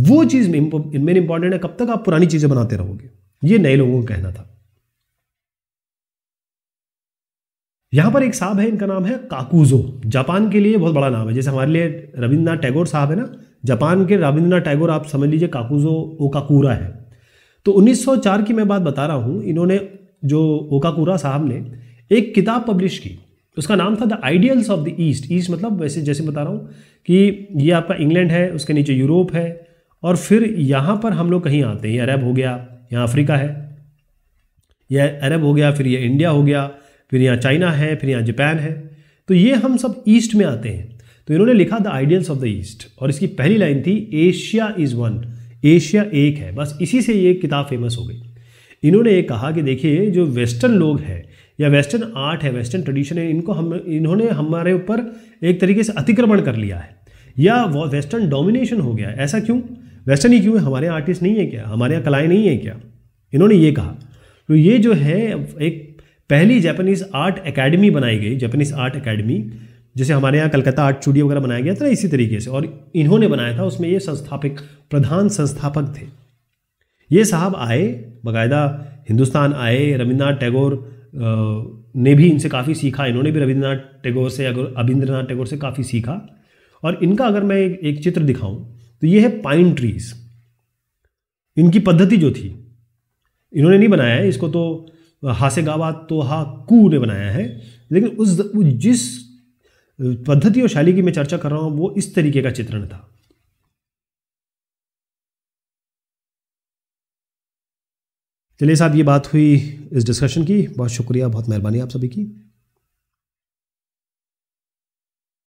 वो चीज़ मेन इंपॉर्टेंट है कब तक आप पुरानी चीज़ें बनाते रहोगे ये नए लोगों का कहना था यहाँ पर एक साहब है इनका नाम है काकूजो जापान के लिए बहुत बड़ा नाम है जैसे हमारे लिए रविंद्रनाथ टैगोर साहब है ना जापान के रविंद्रनाथ टैगोर आप समझ लीजिए काकूजो ओकाकूरा है तो 1904 की मैं बात बता रहा हूँ इन्होंने जो ओकाकूरा साहब ने एक किताब पब्लिश की उसका नाम था the ideals of the east east मतलब वैसे जैसे बता रहा हूँ कि ये आपका इंग्लैंड है उसके नीचे यूरोप है और फिर यहाँ पर हम लोग कहीं आते हैं ये अरब हो गया यहाँ अफ्रीका है यह अरब हो गया फिर ये इंडिया हो गया फिर यहाँ चाइना है फिर यहाँ जापान है तो ये हम सब ईस्ट में आते हैं तो इन्होंने लिखा the ideals of the east और इसकी पहली लाइन थी एशिया इज़ वन एशिया एक है बस इसी से ये किताब फेमस हो गई इन्होंने ये कहा कि देखिए जो वेस्टर्न लोग हैं या वेस्टर्न आर्ट है वेस्टर्न ट्रेडिशन है इनको हम इन्होंने हमारे ऊपर एक तरीके से अतिक्रमण कर लिया है या वेस्टर्न डोमिनेशन हो गया ऐसा क्यों वेस्टर्न ही क्यों है हमारे यहाँ आर्टिस्ट नहीं है क्या हमारे यहाँ कलाएँ नहीं है क्या इन्होंने ये कहा तो ये जो है एक पहली जापानीज़ आर्ट एकेडमी बनाई गई जापानीज़ आर्ट एकेडमी जैसे हमारे यहाँ कलकत्ता आर्ट स्टूडियो वगैरह बनाया गया था इसी तरीके से और इन्होंने बनाया था उसमें ये संस्थापक प्रधान संस्थापक थे ये साहब आए बाकायदा हिंदुस्तान आए रविन्द्रनाथ टैगोर ने भी इनसे काफ़ी सीखा इन्होंने भी रविंद्रनाथ टैगोर से अगर अभिंद्रनाथ टैगोर से काफ़ी सीखा और इनका अगर मैं एक, एक चित्र दिखाऊं तो ये है पाइन ट्रीज इनकी पद्धति जो थी इन्होंने नहीं बनाया है इसको तो गावा तो हा कू ने बनाया है लेकिन उस जिस पद्धति और शैली की मैं चर्चा कर रहा हूँ वो इस तरीके का चित्रण था चलिए साहब ये बात हुई इस डिस्कशन की बहुत शुक्रिया बहुत मेहरबानी आप सभी की